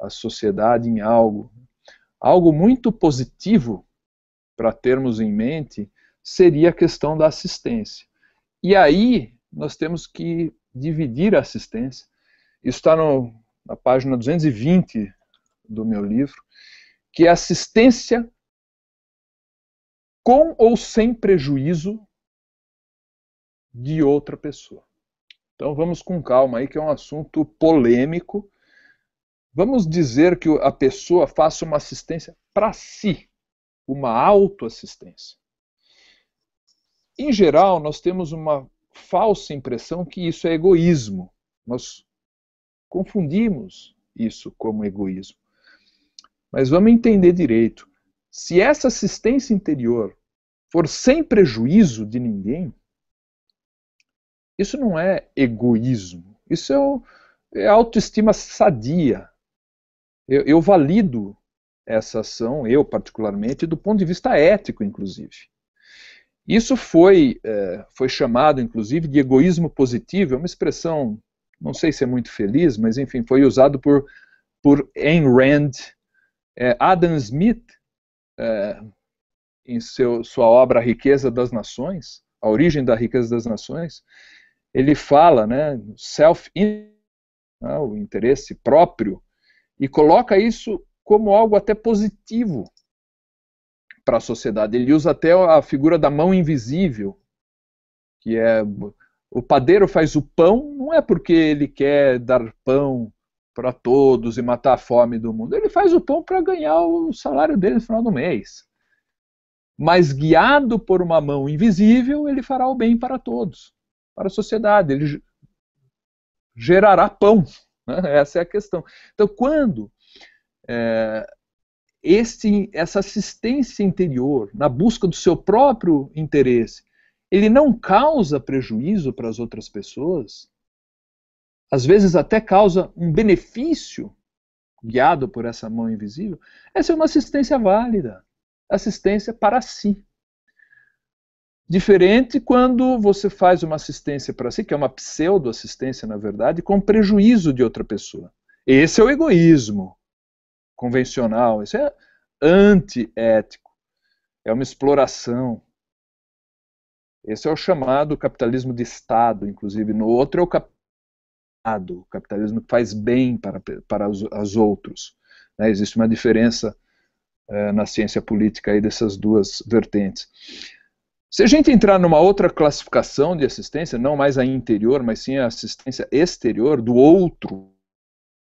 a sociedade em algo. Algo muito positivo para termos em mente seria a questão da assistência. E aí nós temos que dividir a assistência isso está na página 220 do meu livro, que é assistência com ou sem prejuízo de outra pessoa. Então vamos com calma aí, que é um assunto polêmico. Vamos dizer que a pessoa faça uma assistência para si, uma autoassistência. Em geral, nós temos uma falsa impressão que isso é egoísmo. Nós confundimos isso como egoísmo. Mas vamos entender direito. Se essa assistência interior for sem prejuízo de ninguém, isso não é egoísmo. Isso é, é autoestima sadia. Eu, eu valido essa ação, eu particularmente, do ponto de vista ético, inclusive. Isso foi, é, foi chamado, inclusive, de egoísmo positivo, é uma expressão não sei se é muito feliz, mas enfim, foi usado por, por Ayn Rand, é, Adam Smith, é, em seu, sua obra A Riqueza das Nações, A Origem da Riqueza das Nações, ele fala, né, self né, o interesse próprio, e coloca isso como algo até positivo para a sociedade. Ele usa até a figura da mão invisível, que é o padeiro faz o pão não é porque ele quer dar pão para todos e matar a fome do mundo. Ele faz o pão para ganhar o salário dele no final do mês. Mas guiado por uma mão invisível, ele fará o bem para todos, para a sociedade. Ele gerará pão. Né? (laughs) Essa é a questão. Então, quando é, esse, essa assistência interior, na busca do seu próprio interesse, ele não causa prejuízo para as outras pessoas, às vezes até causa um benefício guiado por essa mão invisível, essa é uma assistência válida, assistência para si. Diferente quando você faz uma assistência para si, que é uma pseudo-assistência, na verdade, com prejuízo de outra pessoa. Esse é o egoísmo convencional, esse é antiético, é uma exploração. Esse é o chamado capitalismo de Estado, inclusive. No outro é o capitalismo, o capitalismo que faz bem para, para os, as outros. Né? Existe uma diferença é, na ciência política aí dessas duas vertentes. Se a gente entrar numa outra classificação de assistência, não mais a interior, mas sim a assistência exterior do outro,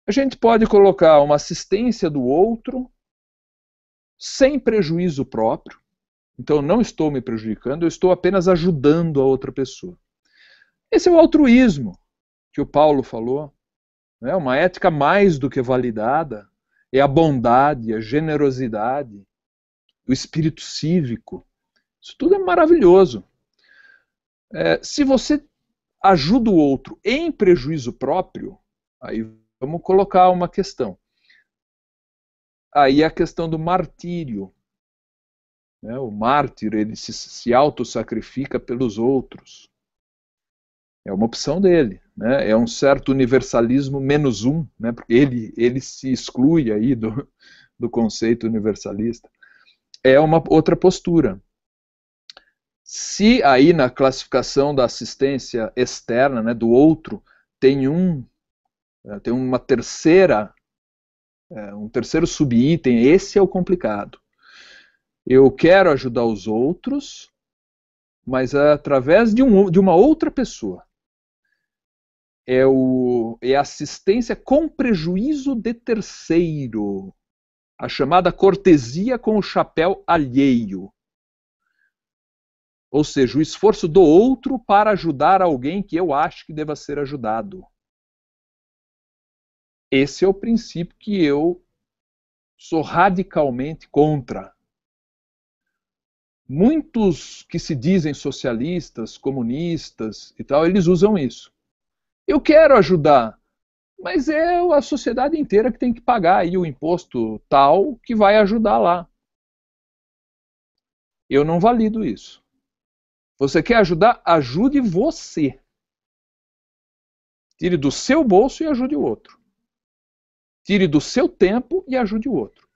a gente pode colocar uma assistência do outro sem prejuízo próprio, então, não estou me prejudicando, eu estou apenas ajudando a outra pessoa. Esse é o altruísmo que o Paulo falou. Né? Uma ética mais do que validada é a bondade, a generosidade, o espírito cívico. Isso tudo é maravilhoso. É, se você ajuda o outro em prejuízo próprio, aí vamos colocar uma questão. Aí a questão do martírio. Né? O mártir ele se, se autossacrifica pelos outros. É uma opção dele, né? é um certo universalismo menos um, né? porque ele, ele se exclui aí do, do conceito universalista. É uma outra postura. Se aí na classificação da assistência externa, né, do outro, tem um eh, tem uma terceira eh, um terceiro subitem, esse é o complicado. Eu quero ajudar os outros, mas através de, um, de uma outra pessoa. É, o, é assistência com prejuízo de terceiro. A chamada cortesia com o chapéu alheio. Ou seja, o esforço do outro para ajudar alguém que eu acho que deva ser ajudado. Esse é o princípio que eu sou radicalmente contra muitos que se dizem socialistas, comunistas e tal, eles usam isso. Eu quero ajudar, mas é a sociedade inteira que tem que pagar aí o imposto tal que vai ajudar lá. Eu não valido isso. Você quer ajudar? Ajude você. Tire do seu bolso e ajude o outro. Tire do seu tempo e ajude o outro.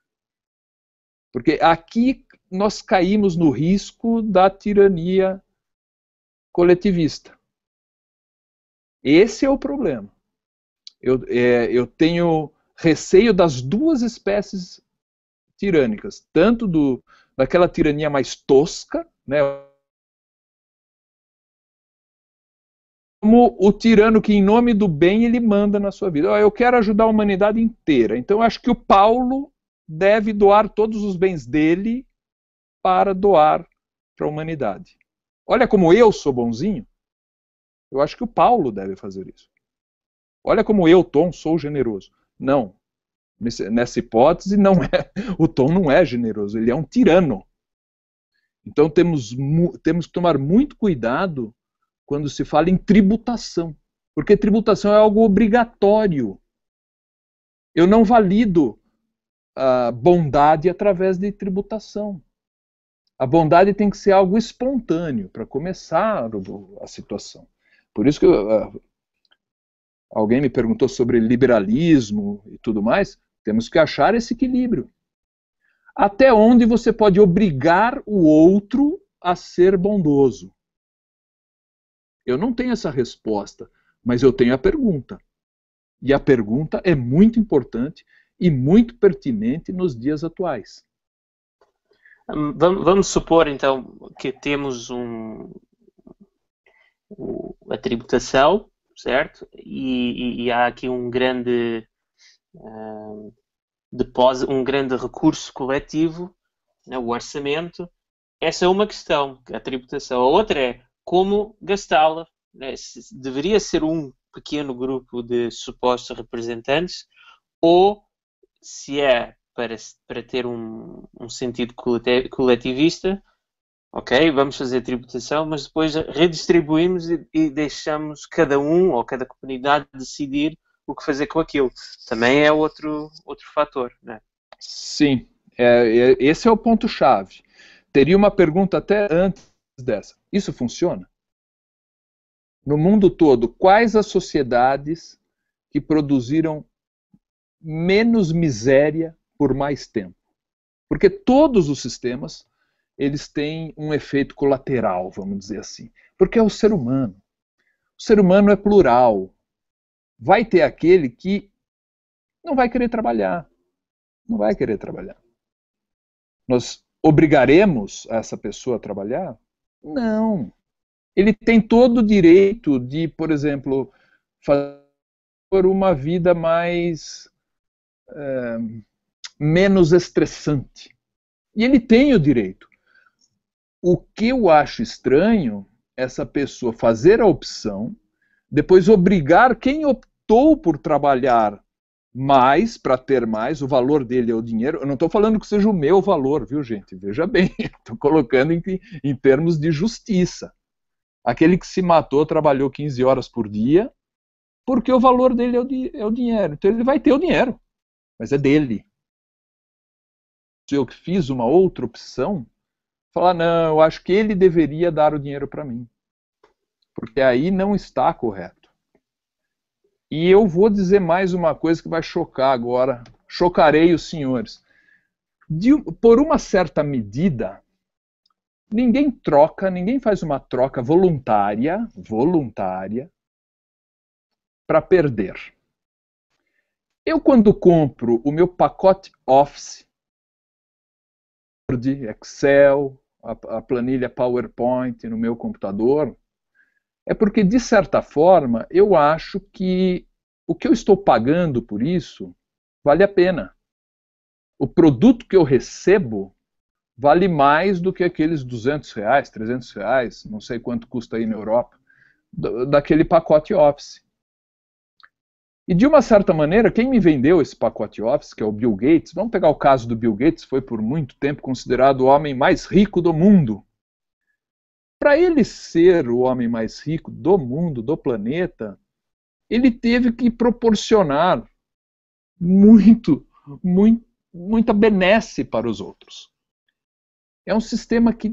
Porque aqui nós caímos no risco da tirania coletivista. Esse é o problema. Eu, é, eu tenho receio das duas espécies tirânicas, tanto do, daquela tirania mais tosca, né, como o tirano que, em nome do bem, ele manda na sua vida. eu quero ajudar a humanidade inteira. Então, eu acho que o Paulo deve doar todos os bens dele para doar para a humanidade. Olha como eu sou bonzinho. Eu acho que o Paulo deve fazer isso. Olha como eu, Tom, sou generoso. Não. Nessa hipótese, não é. O Tom não é generoso, ele é um tirano. Então temos, temos que tomar muito cuidado quando se fala em tributação. Porque tributação é algo obrigatório. Eu não valido a bondade através de tributação. A bondade tem que ser algo espontâneo para começar a situação. Por isso que ah, alguém me perguntou sobre liberalismo e tudo mais. Temos que achar esse equilíbrio. Até onde você pode obrigar o outro a ser bondoso? Eu não tenho essa resposta, mas eu tenho a pergunta. E a pergunta é muito importante e muito pertinente nos dias atuais. Vamos supor então que temos um, a tributação, certo? E, e, e há aqui um grande um, ah, depósito, um grande recurso coletivo, né, o orçamento. Essa é uma questão, a tributação. A outra é como gastá-la. Né? Deveria ser um pequeno grupo de supostos representantes ou se é para, para ter um, um sentido coletivista, ok, vamos fazer tributação, mas depois redistribuímos e, e, deixamos cada um ou cada comunidade decidir o que fazer com aquilo. Também é outro, outro fator, né? Sim, é, é esse é o ponto-chave. Teria uma pergunta até antes dessa. Isso funciona? No mundo todo, quais as sociedades que produziram menos miséria por mais tempo. Porque todos os sistemas, eles têm um efeito colateral, vamos dizer assim. Porque é o ser humano. O ser humano é plural. Vai ter aquele que não vai querer trabalhar. Não vai querer trabalhar. Nós obrigaremos essa pessoa a trabalhar? Não. Ele tem todo o direito de, por exemplo, fazer uma vida mais. Eh, menos estressante. E ele tem o direito. O que eu acho estranho é essa pessoa fazer a opção, depois obrigar quem optou por trabalhar mais para ter mais, o valor dele é o dinheiro. Eu não estou falando que seja o meu valor, viu, gente? Veja bem, (laughs) estou colocando em, em termos de justiça. Aquele que se matou trabalhou 15 horas por dia, porque o valor dele é o, é o dinheiro. Então ele vai ter o dinheiro, mas é dele eu fiz uma outra opção, falar, não, eu acho que ele deveria dar o dinheiro para mim. Porque aí não está correto. E eu vou dizer mais uma coisa que vai chocar agora, chocarei os senhores. De, por uma certa medida, ninguém troca, ninguém faz uma troca voluntária, voluntária, para perder. Eu quando compro o meu pacote Office, Word, Excel, a, a planilha PowerPoint no meu computador, é porque, de certa forma, eu acho que o que eu estou pagando por isso vale a pena. O produto que eu recebo vale mais do que aqueles 200 reais, 300 reais, não sei quanto custa aí na Europa, daquele pacote Office. E de uma certa maneira, quem me vendeu esse pacote Office, que é o Bill Gates, vamos pegar o caso do Bill Gates, foi por muito tempo considerado o homem mais rico do mundo. Para ele ser o homem mais rico do mundo, do planeta, ele teve que proporcionar muito, muito muita benesse para os outros. É um sistema que,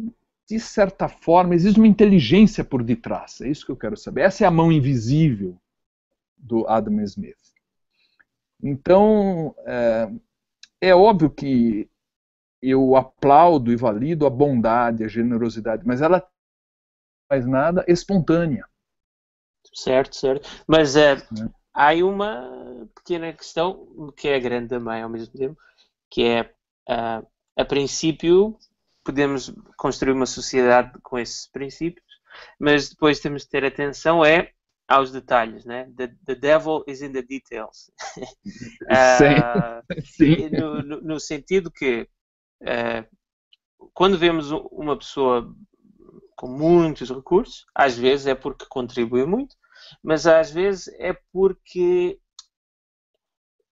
de certa forma, existe uma inteligência por detrás. É isso que eu quero saber. Essa é a mão invisível do Adam Smith. Então, é, é óbvio que eu aplaudo e valido a bondade, a generosidade, mas ela faz nada espontânea. Certo, certo. Mas é, né? há uma pequena questão, que é grande também ao mesmo tempo, que é, a, ah, a princípio, podemos construir uma sociedade com esses princípios, mas depois temos de ter atenção é aos detalhes, né? The, the devil is in the details. (laughs) Sim. Ah, (laughs) Sim. No, no, no, sentido que eh, quando vemos uma pessoa com muitos recursos, às vezes é porque contribui muito, mas às vezes é porque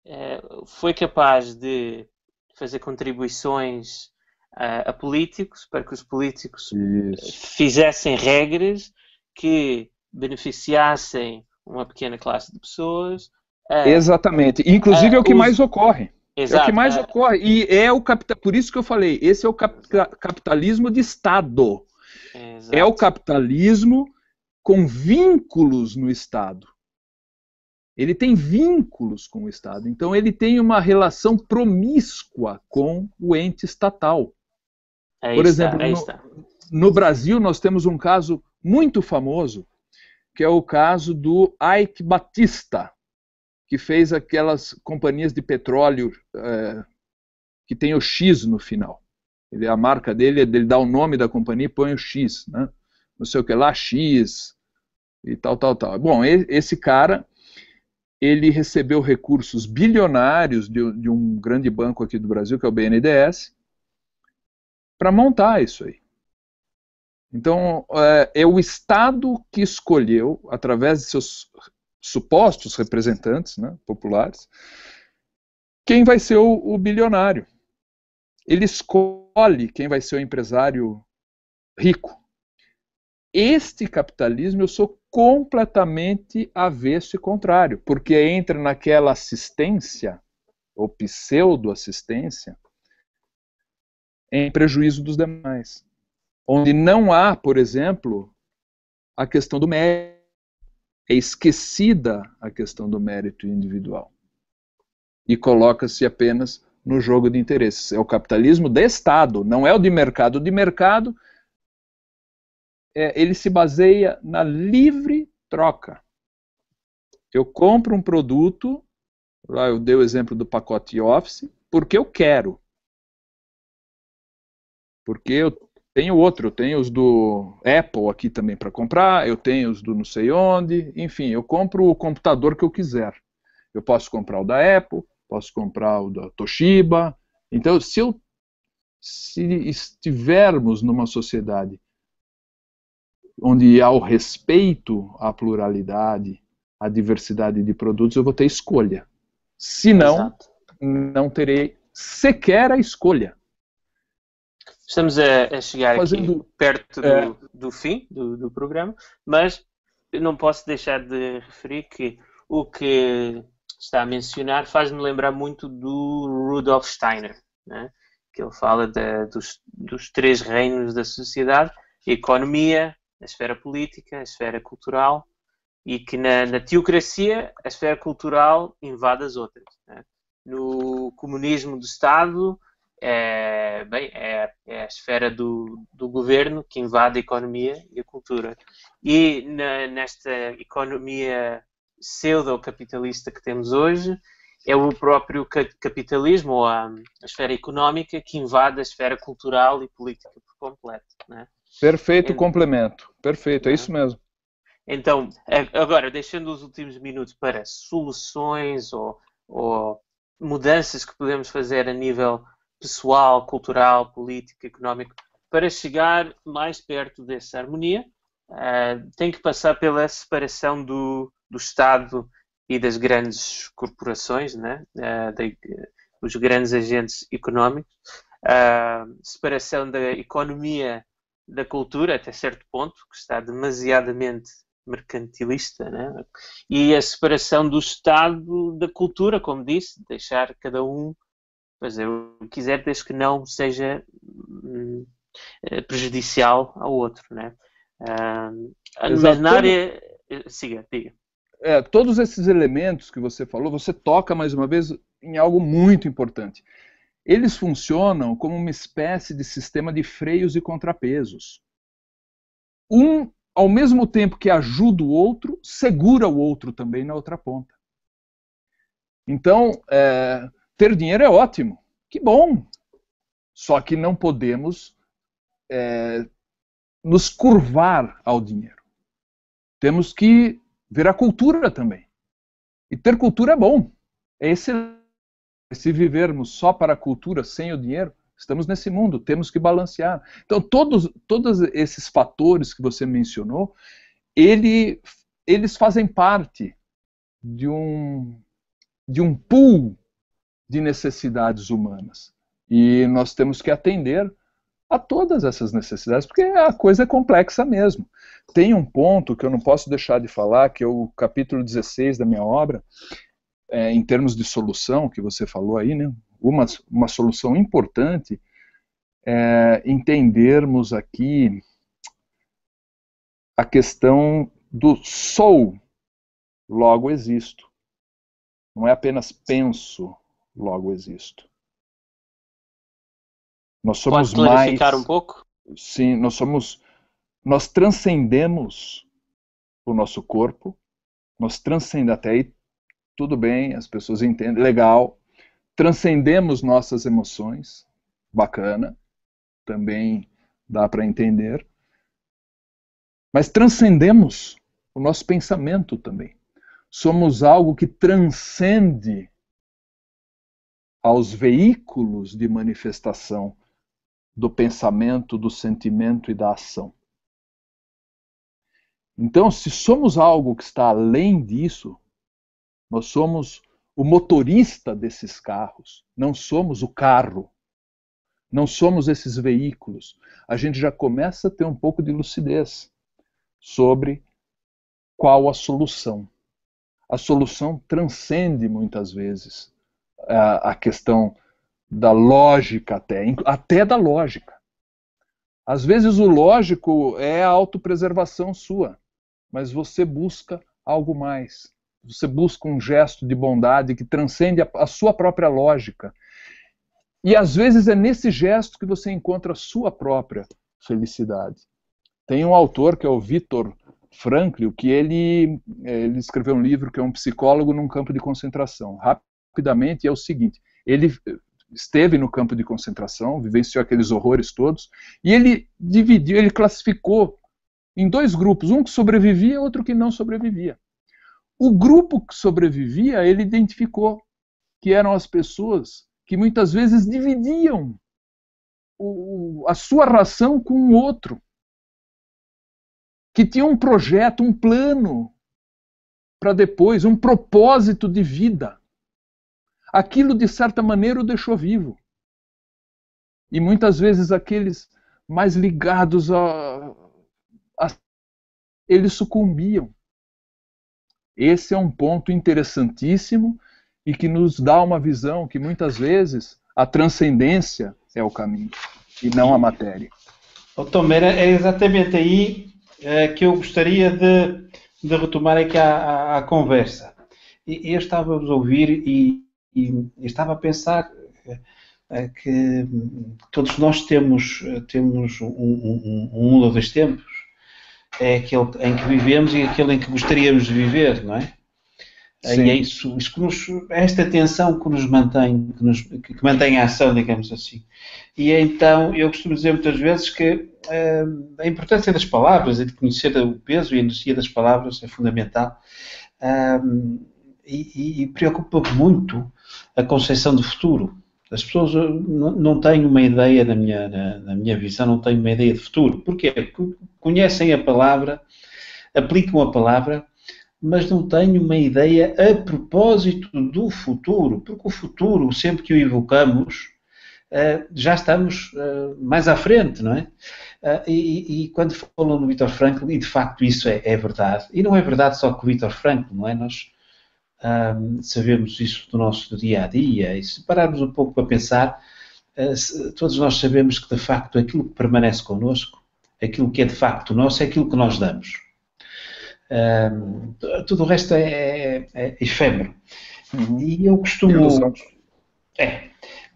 eh, foi capaz de fazer contribuições a, a políticos para que os políticos fizessem regras que beneficiassem uma pequena classe de pessoas. É, Exatamente. Inclusive é, é o que os... mais ocorre. Exato, é o que mais é... ocorre. E é o capital. Por isso que eu falei, esse é o capitalismo de Estado. Exato. É o capitalismo com vínculos no Estado. Ele tem vínculos com o Estado. Então ele tem uma relação promíscua com o ente estatal. É Por está, exemplo, no, no Brasil nós temos um caso muito famoso que é o caso do Ike Batista, que fez aquelas companhias de petróleo é, que tem o X no final. Ele, a marca dele, ele dá o nome da companhia e põe o X, né? não sei o que lá, X e tal, tal, tal. Bom, esse cara, ele recebeu recursos bilionários de, de um grande banco aqui do Brasil, que é o BNDES, para montar isso aí. Então, é, é o Estado que escolheu, através de seus supostos representantes né, populares, quem vai ser o, o bilionário. Ele escolhe quem vai ser o empresário rico. Este capitalismo eu sou completamente avesso e contrário, porque entra naquela assistência, ou pseudo-assistência, em prejuízo dos demais onde não há, por exemplo, a questão do mérito. É esquecida a questão do mérito individual e coloca-se apenas no jogo de interesses. É o capitalismo de Estado, não é o de mercado. O de mercado é, ele se baseia na livre troca. Eu compro um produto, lá eu dei o exemplo do pacote Office, porque eu quero. Porque eu tenho outro, eu tenho os do Apple aqui também para comprar, eu tenho os do não sei onde, enfim, eu compro o computador que eu quiser. Eu posso comprar o da Apple, posso comprar o da Toshiba. Então, se, eu, se estivermos numa sociedade onde há o respeito à pluralidade, à diversidade de produtos, eu vou ter escolha. Se não, Exato. não terei sequer a escolha. Estamos a, a chegar Fazendo, aqui perto do, é... do fim do, do, programa, mas não posso deixar de referir que o que está a mencionar faz-me lembrar muito do Rudolf Steiner, né? que ele fala de, dos, dos três reinos da sociedade, a economia, a esfera política, a esfera cultural, e que na, na teocracia a esfera cultural invade as outras. Né? No comunismo do Estado, é, bem, é, é, a esfera do, do, governo que invade a economia e a cultura. E na, nesta economia pseudo-capitalista que temos hoje, é o próprio capitalismo, ou a, a, esfera económica, que invade a esfera cultural e política por completo. Né? Perfeito então, complemento, perfeito, é, é isso mesmo. Então, agora, deixando os últimos minutos para soluções ou, ou mudanças que podemos fazer a nível pessoal, cultural, político, económico, para chegar mais perto dessa harmonia, uh, tem que passar pela separação do, do Estado e das grandes corporações, né? Uh, eh, de, os grandes agentes económicos, uh, separação da economia da cultura, até certo ponto, que está demasiadamente mercantilista, né? e a separação do Estado da cultura, como disse, deixar cada um Quer o quiser, desde que não seja hum, eh, prejudicial ao outro, né? Ah, mas na área... Eh, siga, diga. É, todos esses elementos que você falou, você toca mais uma vez em algo muito importante. Eles funcionam como uma espécie de sistema de freios e contrapesos. Um, ao mesmo tempo que ajuda o outro, segura o outro também na outra ponta. Então, é, ter dinheiro é ótimo, que bom. Só que não podemos é, nos curvar ao dinheiro. Temos que ver a cultura também. E ter cultura é bom, é excelente. Se vivermos só para a cultura, sem o dinheiro, estamos nesse mundo, temos que balancear. Então, todos, todos esses fatores que você mencionou, ele, eles fazem parte de um, de um pool de necessidades humanas. E nós temos que atender a todas essas necessidades, porque a coisa é complexa mesmo. Tem um ponto que eu não posso deixar de falar, que é o capítulo 16 da minha obra, é, em termos de solução, que você falou aí, né? uma, uma solução importante é entendermos aqui a questão do sou, logo existo. Não é apenas penso, logo existo. Nós somos Pode mais, um pouco? Sim, nós somos nós transcendemos o nosso corpo, nós transcendemos até aí tudo bem, as pessoas entendem, legal. Transcendemos nossas emoções, bacana, também dá para entender. Mas transcendemos o nosso pensamento também. Somos algo que transcende aos veículos de manifestação do pensamento, do sentimento e da ação. Então, se somos algo que está além disso, nós somos o motorista desses carros, não somos o carro, não somos esses veículos. A gente já começa a ter um pouco de lucidez sobre qual a solução. A solução transcende muitas vezes a, questão da lógica até, até da lógica. Às vezes o lógico é a autopreservação sua, mas você busca algo mais. Você busca um gesto de bondade que transcende a, a sua própria lógica. E às vezes é nesse gesto que você encontra a sua própria felicidade. Tem um autor que é o Victor Frankl, que ele, ele escreveu um livro que é um psicólogo num campo de concentração rapidamente é o seguinte: ele esteve no campo de concentração, vivenciou aqueles horrores todos, e ele dividiu, ele classificou em dois grupos, um que sobrevivia e outro que não sobrevivia. O grupo que sobrevivia, ele identificou que eram as pessoas que muitas vezes dividiam o, a sua ração com o outro, que tinham um projeto, um plano para depois, um propósito de vida aquilo de certa maneira o deixou vivo. E muitas vezes aqueles mais ligados a, a eles sucumbiam. Esse é um ponto interessantíssimo e que nos dá uma visão que muitas vezes a transcendência é o caminho e não a matéria. Oh, é exatamente aí é, que eu gostaria de, de retomar aqui a, a, a conversa. Eu estava a ouvir e, e, estava a pensar eh, que todos nós temos, eh, temos um, um, um mundo dos tempos, é aquele em que vivemos e aquele em que gostaríamos de viver, não é? Sim. E é isso, isso nos, é esta tensão que nos mantém, que, nos, que mantém a ação, digamos assim. E então eu costumo dizer muitas vezes que uh, a importância das palavras e de conhecer o peso e a energia das palavras é fundamental. Uh, e, e preocupa-me muito a concepção de futuro. As pessoas eh, não têm uma ideia, na minha, na, na minha visão, não têm uma ideia de futuro. Porquê? Porque conhecem a palavra, aplicam a palavra, mas não têm uma ideia a propósito do futuro. Porque o futuro, sempre que o evocamos, eh, já estamos eh, mais à frente, não é? E, e quando falam no Vitor Franco, e de facto isso é, é, verdade, e não é verdade só com o Vitor Franco, não é? Nós um, sabemos isso do nosso dia a dia, e se pararmos um pouco para pensar, uh, todos nós sabemos que de facto aquilo que permanece connosco, aquilo que é de facto nosso, é aquilo que nós damos. Um, tudo o resto é, é, é efêmero. Uhum. E eu costumo. É.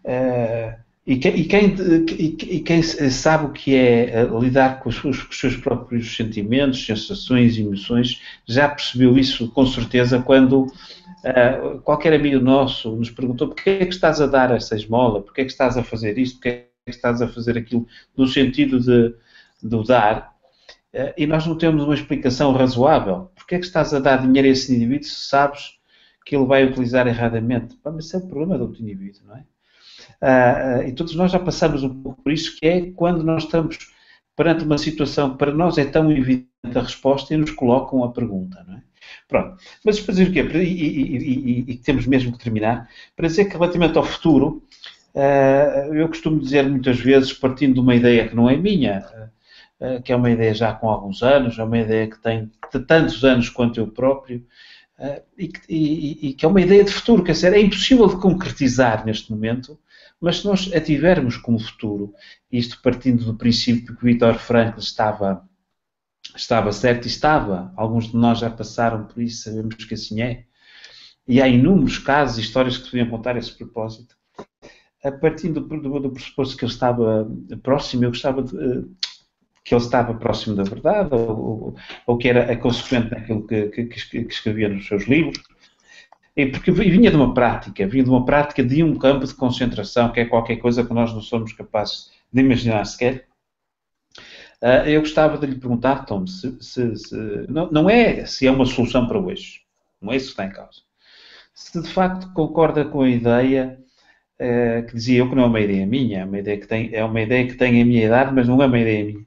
Uh, e, e, quem, e, quem, sabe o que é ah, lidar com os, seus, com os seus próprios sentimentos, sensações, emoções, já percebeu isso com certeza quando eh, qualquer amigo nosso nos perguntou Porque é que estás a dar essa esmola, Porque é que estás a fazer isto, Porque é que estás a fazer aquilo, no sentido de, de dar, uh, e nós não temos uma explicação razoável. Porque é que estás a dar dinheiro a esse indivíduo se sabes que ele vai utilizar erradamente? Pá, mas esse é o problema do indivíduo, não é? Uh, e todos nós já passamos um pouco por isso, que é quando nós estamos perante uma situação que para nós é tão evidente a resposta e nos colocam a pergunta, não é? Pronto. Mas para dizer o quê? E, temos mesmo que terminar, para dizer que relativamente ao futuro, eh, eu costumo dizer muitas vezes, partindo de uma ideia que não é minha, eh, eh, que é uma ideia já com alguns anos, é uma ideia que tem tantos anos quanto eu próprio, e, que, e, e, que é uma ideia de futuro, quer dizer, é impossível de concretizar neste momento, mas se nós a tivermos como futuro, isto partindo do princípio que Vítor Frankl estava estava certo e estava. Alguns de nós já passaram por isso, sabemos que assim é. E há inúmeros casos e histórias que podiam contar a esse propósito. A partir do, do, do pressuposto que ele estava próximo, eu gostava de, eh, que ele estava próximo da verdade, ou, ou que era consequente naquilo que, que, que, escrevia nos seus livros. E porque vinha de uma prática, vinha de uma prática de um campo de concentração, que é qualquer coisa que nós não somos capazes de imaginar sequer Uh, eu gostava de lhe perguntar, Tom, se, se, se não, não, é se é uma solução para hoje, não é isso que está em causa. Se de facto concorda com a ideia uh, que dizia eu que não é uma ideia minha, é uma ideia, que tem, é uma ideia que tem a minha idade, mas não é uma ideia minha,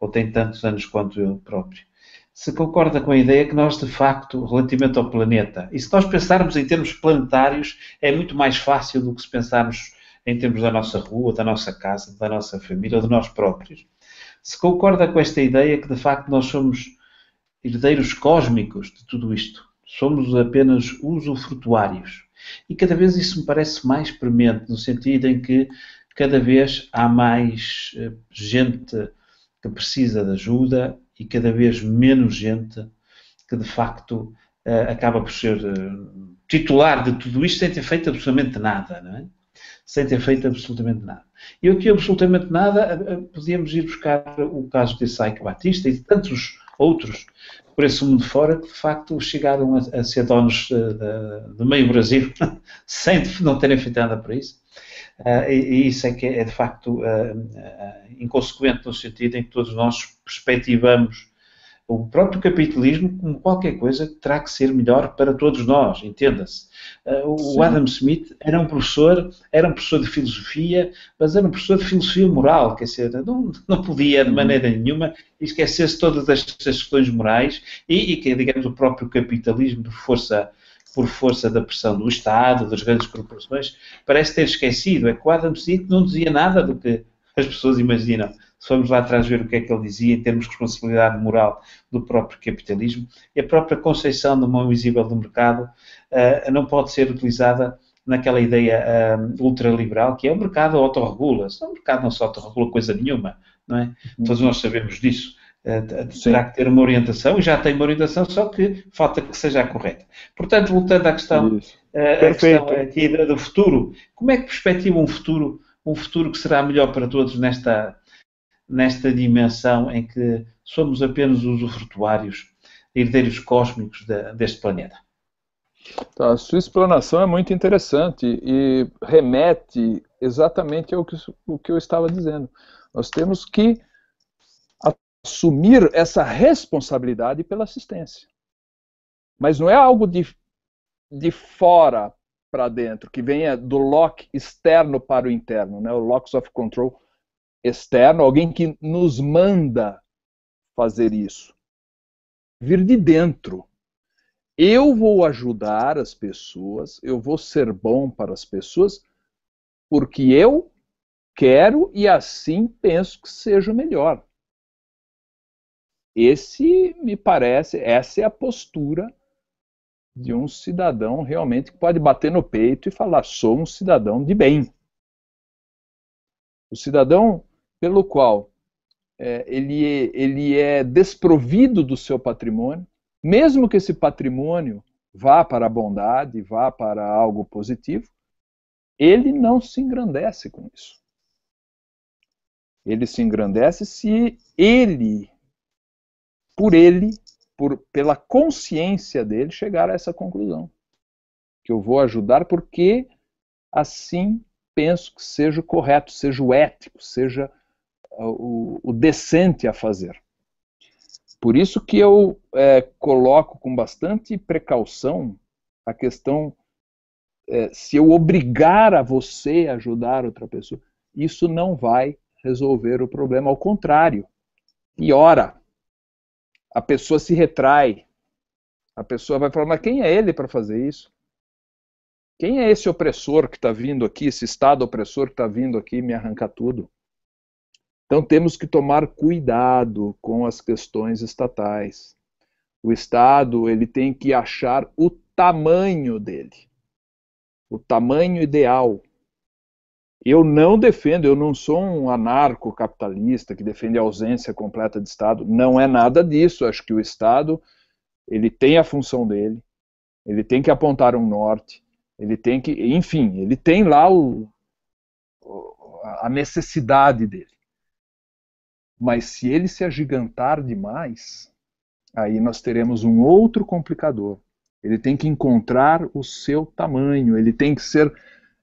ou tem tantos anos quanto eu próprio. Se concorda com a ideia que nós, de facto, relativamente ao planeta, e se nós pensarmos em termos planetários, é muito mais fácil do que se pensarmos em termos da nossa rua, da nossa casa, da nossa família, de nós próprios se concorda com esta ideia que de facto nós somos herdeiros cósmicos de tudo isto. Somos apenas usufrutuários. E cada vez isso me parece mais premente, no sentido em que cada vez há mais eh, gente que precisa de ajuda e cada vez menos gente que de facto eh, acaba por ser eh, titular de tudo isto sem ter feito absolutamente nada, não é? Sem ter feito absolutamente nada. Eu aqui absolutamente nada, podíamos ir buscar o caso de Saico Batista e de tantos outros por esse mundo fora que de facto chegaram a, a ser donos do meio Brasil (laughs) sem não terem feito nada para isso. Uh, e, e, isso é que é de facto uh, uh, inconsequente no sentido em que todos nós perspectivamos o próprio capitalismo, como qualquer coisa, terá que ser melhor para todos nós, entenda-se. Eh, o Sim. Adam Smith era um professor, era um professor de filosofia, mas era um professor de filosofia moral, quer dizer, não, não podia de uhum. maneira nenhuma esquecer-se todas as, questões morais e, e que, digamos, o próprio capitalismo, por força por força da pressão do Estado, das grandes corporações, parece ter esquecido. É que o Adam Smith não dizia nada do que as pessoas imaginam se formos lá atrás ver o que é que ele dizia em termos de responsabilidade moral do próprio capitalismo, e a própria conceição de mão visível do mercado uh, não pode ser utilizada naquela ideia um, eh, ultraliberal que é o mercado autorregula-se. O mercado não se autorregula coisa nenhuma, não é? Uhum. Todos nós sabemos disso. Uh, terá que ter uma orientação, e já tem uma orientação, só que falta que seja a correta. Portanto, voltando à questão, uh, questão aqui do futuro, como é que perspectiva um futuro, um futuro que será melhor para todos nesta, nesta dimensão em que somos apenas usufrutuários, herdeiros cósmicos de, deste planeta. Tá, a sua explanação é muito interessante e remete exatamente ao que, o que eu estava dizendo. Nós temos que assumir essa responsabilidade pela assistência. Mas não é algo de, de fora para dentro, que venha do lock externo para o interno, né? o locks of control externo, alguém que nos manda fazer isso. Vir de dentro. Eu vou ajudar as pessoas, eu vou ser bom para as pessoas, porque eu quero e assim penso que seja o melhor. Esse me parece, essa é a postura de um cidadão realmente que pode bater no peito e falar: sou um cidadão de bem. O cidadão pelo qual é, ele, ele é desprovido do seu patrimônio, mesmo que esse patrimônio vá para a bondade, vá para algo positivo, ele não se engrandece com isso. Ele se engrandece se ele, por ele, por, pela consciência dele, chegar a essa conclusão. Que eu vou ajudar porque assim penso que seja correto, seja ético, seja o, o decente a fazer. Por isso que eu é, coloco com bastante precaução a questão é, se eu obrigar a você a ajudar outra pessoa, isso não vai resolver o problema, ao contrário. Piora. A pessoa se retrai. A pessoa vai falar, mas quem é ele para fazer isso? Quem é esse opressor que está vindo aqui, esse Estado opressor que está vindo aqui me arrancar tudo? Então temos que tomar cuidado com as questões estatais. O Estado ele tem que achar o tamanho dele, o tamanho ideal. Eu não defendo, eu não sou um anarcocapitalista que defende a ausência completa de Estado. Não é nada disso. Acho que o Estado ele tem a função dele, ele tem que apontar um norte, ele tem que, enfim, ele tem lá o, a necessidade dele. Mas se ele se agigantar demais, aí nós teremos um outro complicador. Ele tem que encontrar o seu tamanho, ele tem que ser.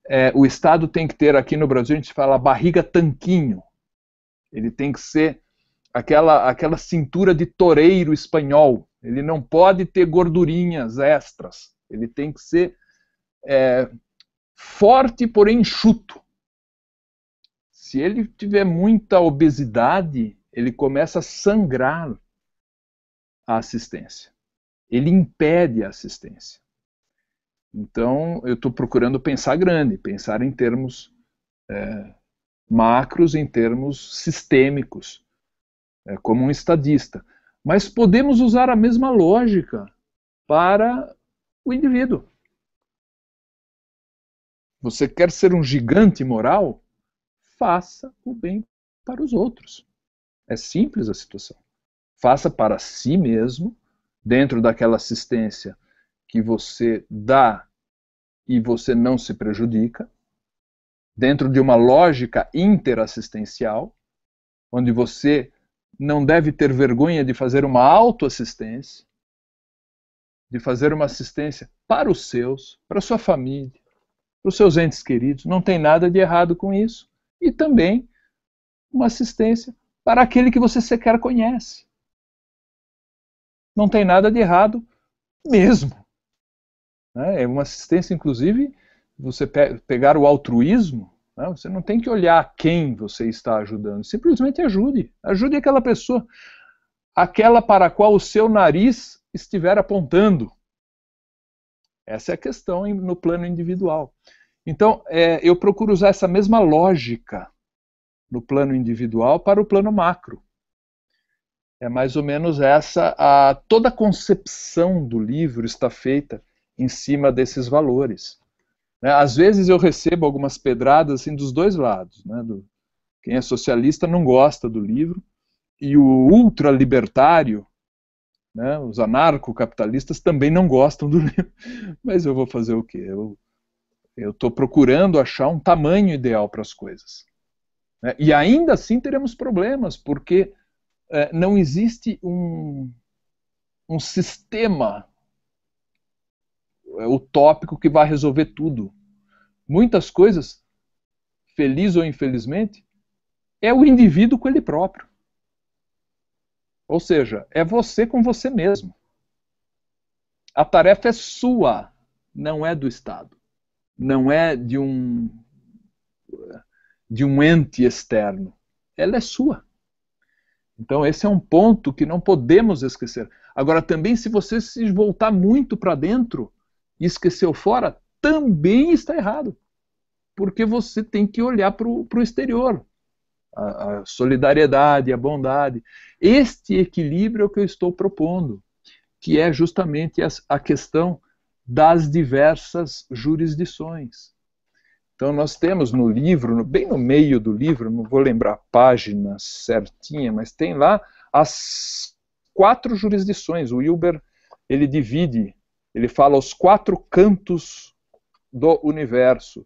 É, o Estado tem que ter, aqui no Brasil a gente fala barriga tanquinho. Ele tem que ser aquela, aquela cintura de toureiro espanhol. Ele não pode ter gordurinhas extras. Ele tem que ser é, forte, porém enxuto. Se ele tiver muita obesidade, ele começa a sangrar a assistência. Ele impede a assistência. Então, eu estou procurando pensar grande, pensar em termos é, macros, em termos sistêmicos, é, como um estadista. Mas podemos usar a mesma lógica para o indivíduo. Você quer ser um gigante moral? faça o bem para os outros. É simples a situação. Faça para si mesmo, dentro daquela assistência que você dá e você não se prejudica, dentro de uma lógica interassistencial, onde você não deve ter vergonha de fazer uma autoassistência, de fazer uma assistência para os seus, para a sua família, para os seus entes queridos. Não tem nada de errado com isso e também uma assistência para aquele que você sequer conhece. Não tem nada de errado mesmo. Né? É uma assistência, inclusive, você pegar o altruísmo, né? você não tem que olhar quem você está ajudando, simplesmente ajude. Ajude aquela pessoa, aquela para a qual o seu nariz estiver apontando. Essa é a questão no plano individual. Então, é, eu procuro usar essa mesma lógica no plano individual para o plano macro. É mais ou menos essa a toda a concepção do livro está feita em cima desses valores. Né? Às vezes eu recebo algumas pedradas assim dos dois lados, né? do, quem é socialista não gosta do livro e o ultralibertário, né? os anarcocapitalistas também não gostam do (laughs) livro. Mas eu vou fazer o quê? Eu, eu estou procurando achar um tamanho ideal para as coisas. Né? E ainda assim teremos problemas, porque é, não existe um, um sistema eh, utópico que vai resolver tudo. Muitas coisas, feliz ou infelizmente, é o indivíduo com ele próprio. Ou seja, é você com você mesmo. A tarefa é sua, não é do Estado não é de um de um ente externo. Ela é sua. Então esse é um ponto que não podemos esquecer. Agora também se você se voltar muito para dentro e esqueceu fora, também está errado. Porque você tem que olhar para o exterior. A, a solidariedade, a bondade. Este equilíbrio é o que eu estou propondo, que é justamente a, a questão das diversas jurisdições. Então, nós temos no livro, bem no meio do livro, não vou lembrar a página certinha, mas tem lá as quatro jurisdições. O Wilber, ele divide, ele fala os quatro cantos do universo.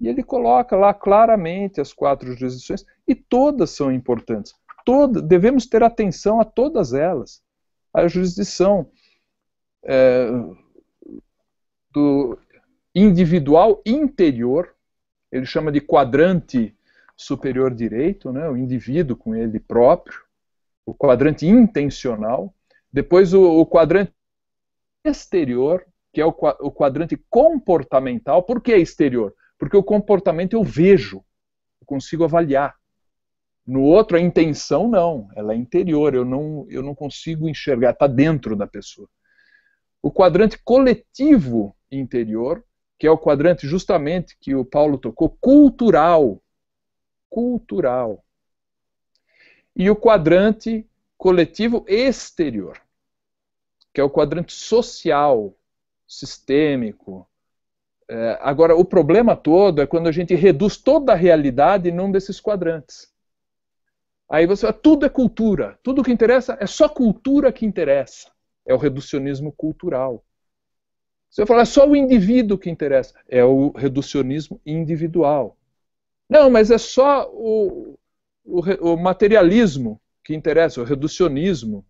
E ele coloca lá claramente as quatro jurisdições, e todas são importantes. Toda, devemos ter atenção a todas elas. A jurisdição é, do individual interior, ele chama de quadrante superior direito, né, o indivíduo com ele próprio, o quadrante intencional, depois o, o quadrante exterior, que é o, o quadrante comportamental. Por que exterior? Porque o comportamento eu vejo, eu consigo avaliar. No outro, a intenção não, ela é interior, eu não, eu não consigo enxergar, está dentro da pessoa. O quadrante coletivo interior, que é o quadrante justamente que o Paulo tocou, cultural. Cultural. E o quadrante coletivo exterior, que é o quadrante social, sistêmico. É, agora, o problema todo é quando a gente reduz toda a realidade num desses quadrantes. Aí você fala, tudo é cultura, tudo que interessa é só cultura que interessa. É o reducionismo cultural. Você vai falar só o indivíduo que interessa, é o reducionismo individual. Não, mas é só o, o, o materialismo que interessa, o reducionismo.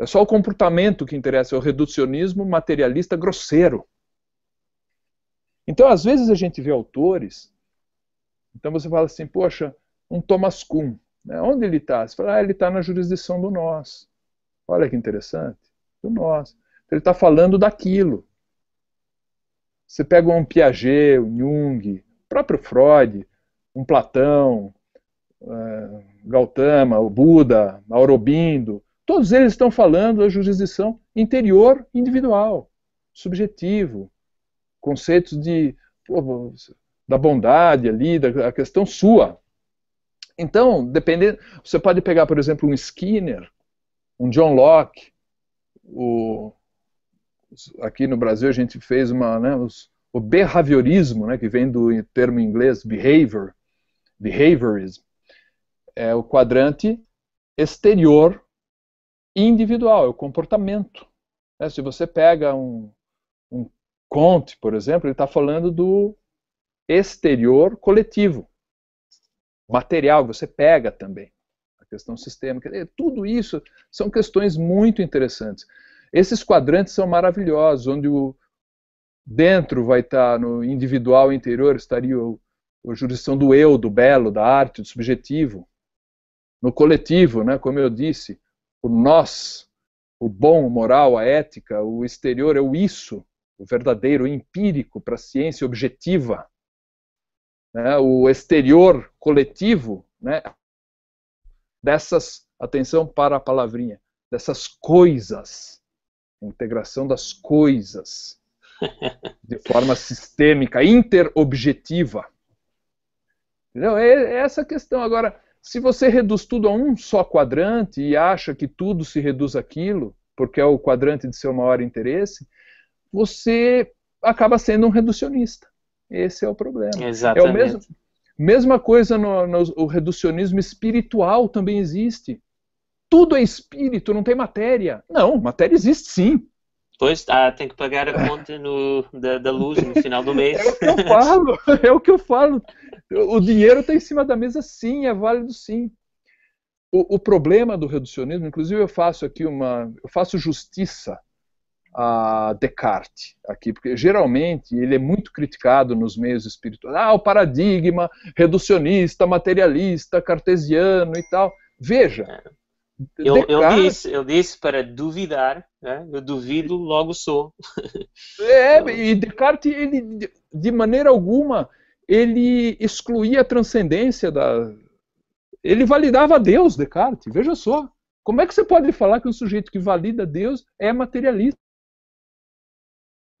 É só o comportamento que interessa, é o reducionismo materialista grosseiro. Então, às vezes a gente vê autores, então você fala assim, poxa, um Thomas Kuhn, né? onde ele está? Você fala, ah, ele está na jurisdição do nós. Olha que interessante, do nós. Ele está falando daquilo. Você pega um Piaget, um Jung, próprio Freud, um Platão, uh, Gautama, o Buda, Aurobindo, todos eles estão falando da jurisdição interior individual, subjetivo, conceitos de pô, da bondade ali, da questão sua. Então, dependendo, você pode pegar, por exemplo, um Skinner, um John Locke, o aqui no Brasil a gente fez uma, né, os, o behaviorismo, né, que vem do termo inglês behavior, behaviorism, é o quadrante exterior individual, é o comportamento. Né, se você pega um, um Conte, por exemplo, ele está falando do exterior coletivo, material, você pega também, a questão sistêmica, é, tudo isso são questões muito interessantes. Esses quadrantes são maravilhosos, onde o dentro vai estar no individual interior estaria o, a jurisdição do eu, do belo, da arte, do subjetivo. No coletivo, né, como eu disse, o nós, o bom, o moral, a ética, o exterior é o isso, o verdadeiro, o empírico para a ciência objetiva. Né, o exterior coletivo, né, dessas, atenção para a palavrinha, dessas coisas integração das coisas de forma sistêmica, interobjetiva. não é, é essa a questão. Agora, se você reduz tudo a um só quadrante e acha que tudo se reduz àquilo, porque é o quadrante de seu maior interesse, você acaba sendo um reducionista. Esse é o problema. Exatamente. É o mesmo, mesma coisa no, no o reducionismo espiritual também existe tudo é espírito, não tem matéria. Não, matéria existe sim. Pois, ah, tem que pagar a (laughs) conta no, da, da, luz no final do mês. é o que eu falo, é o que eu falo. O dinheiro está em cima da mesa sim, é válido sim. O, o, problema do reducionismo, inclusive eu faço aqui uma, eu faço justiça a Descartes aqui, porque geralmente ele é muito criticado nos meios espirituais. Ah, o paradigma reducionista, materialista, cartesiano e tal. Veja, é. Eu, eu, disse, eu disse para duvidar, né? eu duvido, logo sou. é, (laughs) e Descartes, ele, de maneira alguma, ele excluía a transcendência da. Ele validava Deus, Descartes, veja só. Como é que você pode falar que um sujeito que valida Deus é materialista?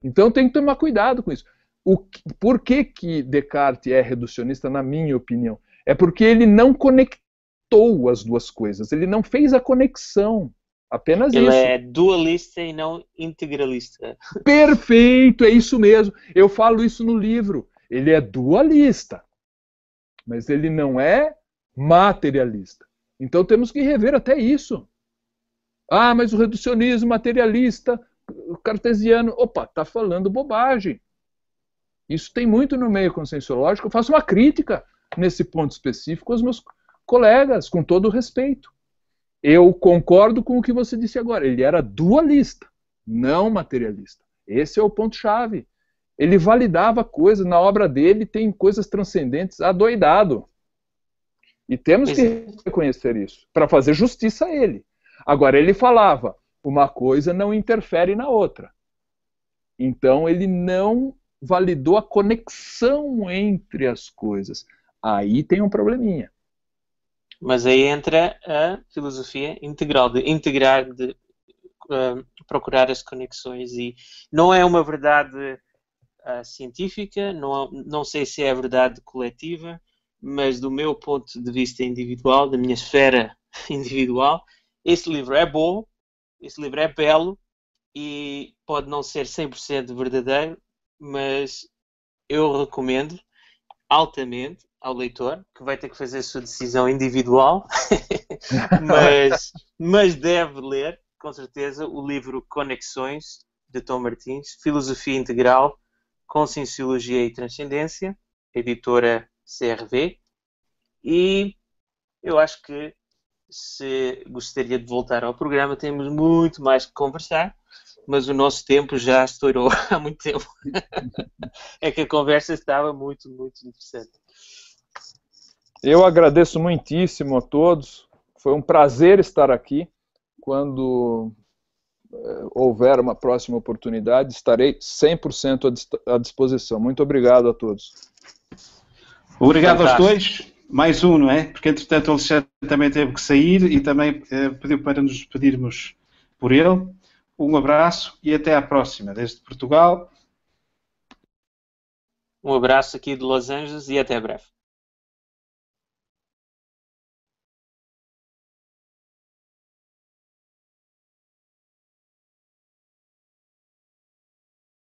Então tem que tomar cuidado com isso. O que, por que, que Descartes é reducionista, na minha opinião? É porque ele não conectou juntou as duas coisas, ele não fez a conexão. Apenas ele isso. Ele é dualista e não integralista. Perfeito, é isso mesmo. Eu falo isso no livro. Ele é dualista, mas ele não é materialista. Então temos que rever até isso. Ah, mas o reducionismo materialista, o cartesiano, opa, tá falando bobagem. Isso tem muito no meio conscienciológico. Eu faço uma crítica nesse ponto específico aos meus colegas, com todo respeito. Eu concordo com o que você disse agora. Ele era dualista, não materialista. Esse é o ponto-chave. Ele validava coisas, na obra dele tem coisas transcendentes, adoidado. E temos que reconhecer isso, para fazer justiça a ele. Agora, ele falava, uma coisa não interfere na outra. Então, ele não validou a conexão entre as coisas. Aí tem um probleminha. Mas aí entra a filosofia integral, de integrar, de uh, procurar as conexões. E não é uma verdade uh, científica, não, não sei se é a verdade coletiva, mas do meu ponto de vista individual, da minha esfera (laughs) individual, esse livro é bom, esse livro é belo e pode não ser 100% verdadeiro, mas eu recomendo altamente ao leitor, que vai ter que fazer a sua decisão individual, (laughs) mas, mas deve ler, com certeza, o livro Conexões, de Tom Martins, Filosofia Integral, Conscienciologia e Transcendência, editora CRV, e eu acho que se gostaria de voltar ao programa, temos muito mais que conversar, mas o nosso tempo já estourou (laughs) há muito tempo. (laughs) é que a conversa estava muito, muito interessante. Eu agradeço muitíssimo a todos. Foi um prazer estar aqui. Quando eh, houver uma próxima oportunidade, estarei 100% à disposição. Muito obrigado a todos. Obrigado Fantástico. aos dois. Mais um, não é? Porque, entretanto, o Alexandre também teve que sair e também eh, pediu para nos despedirmos por ele. Um abraço e até à próxima. Desde Portugal. Um abraço aqui de Los Angeles e até breve.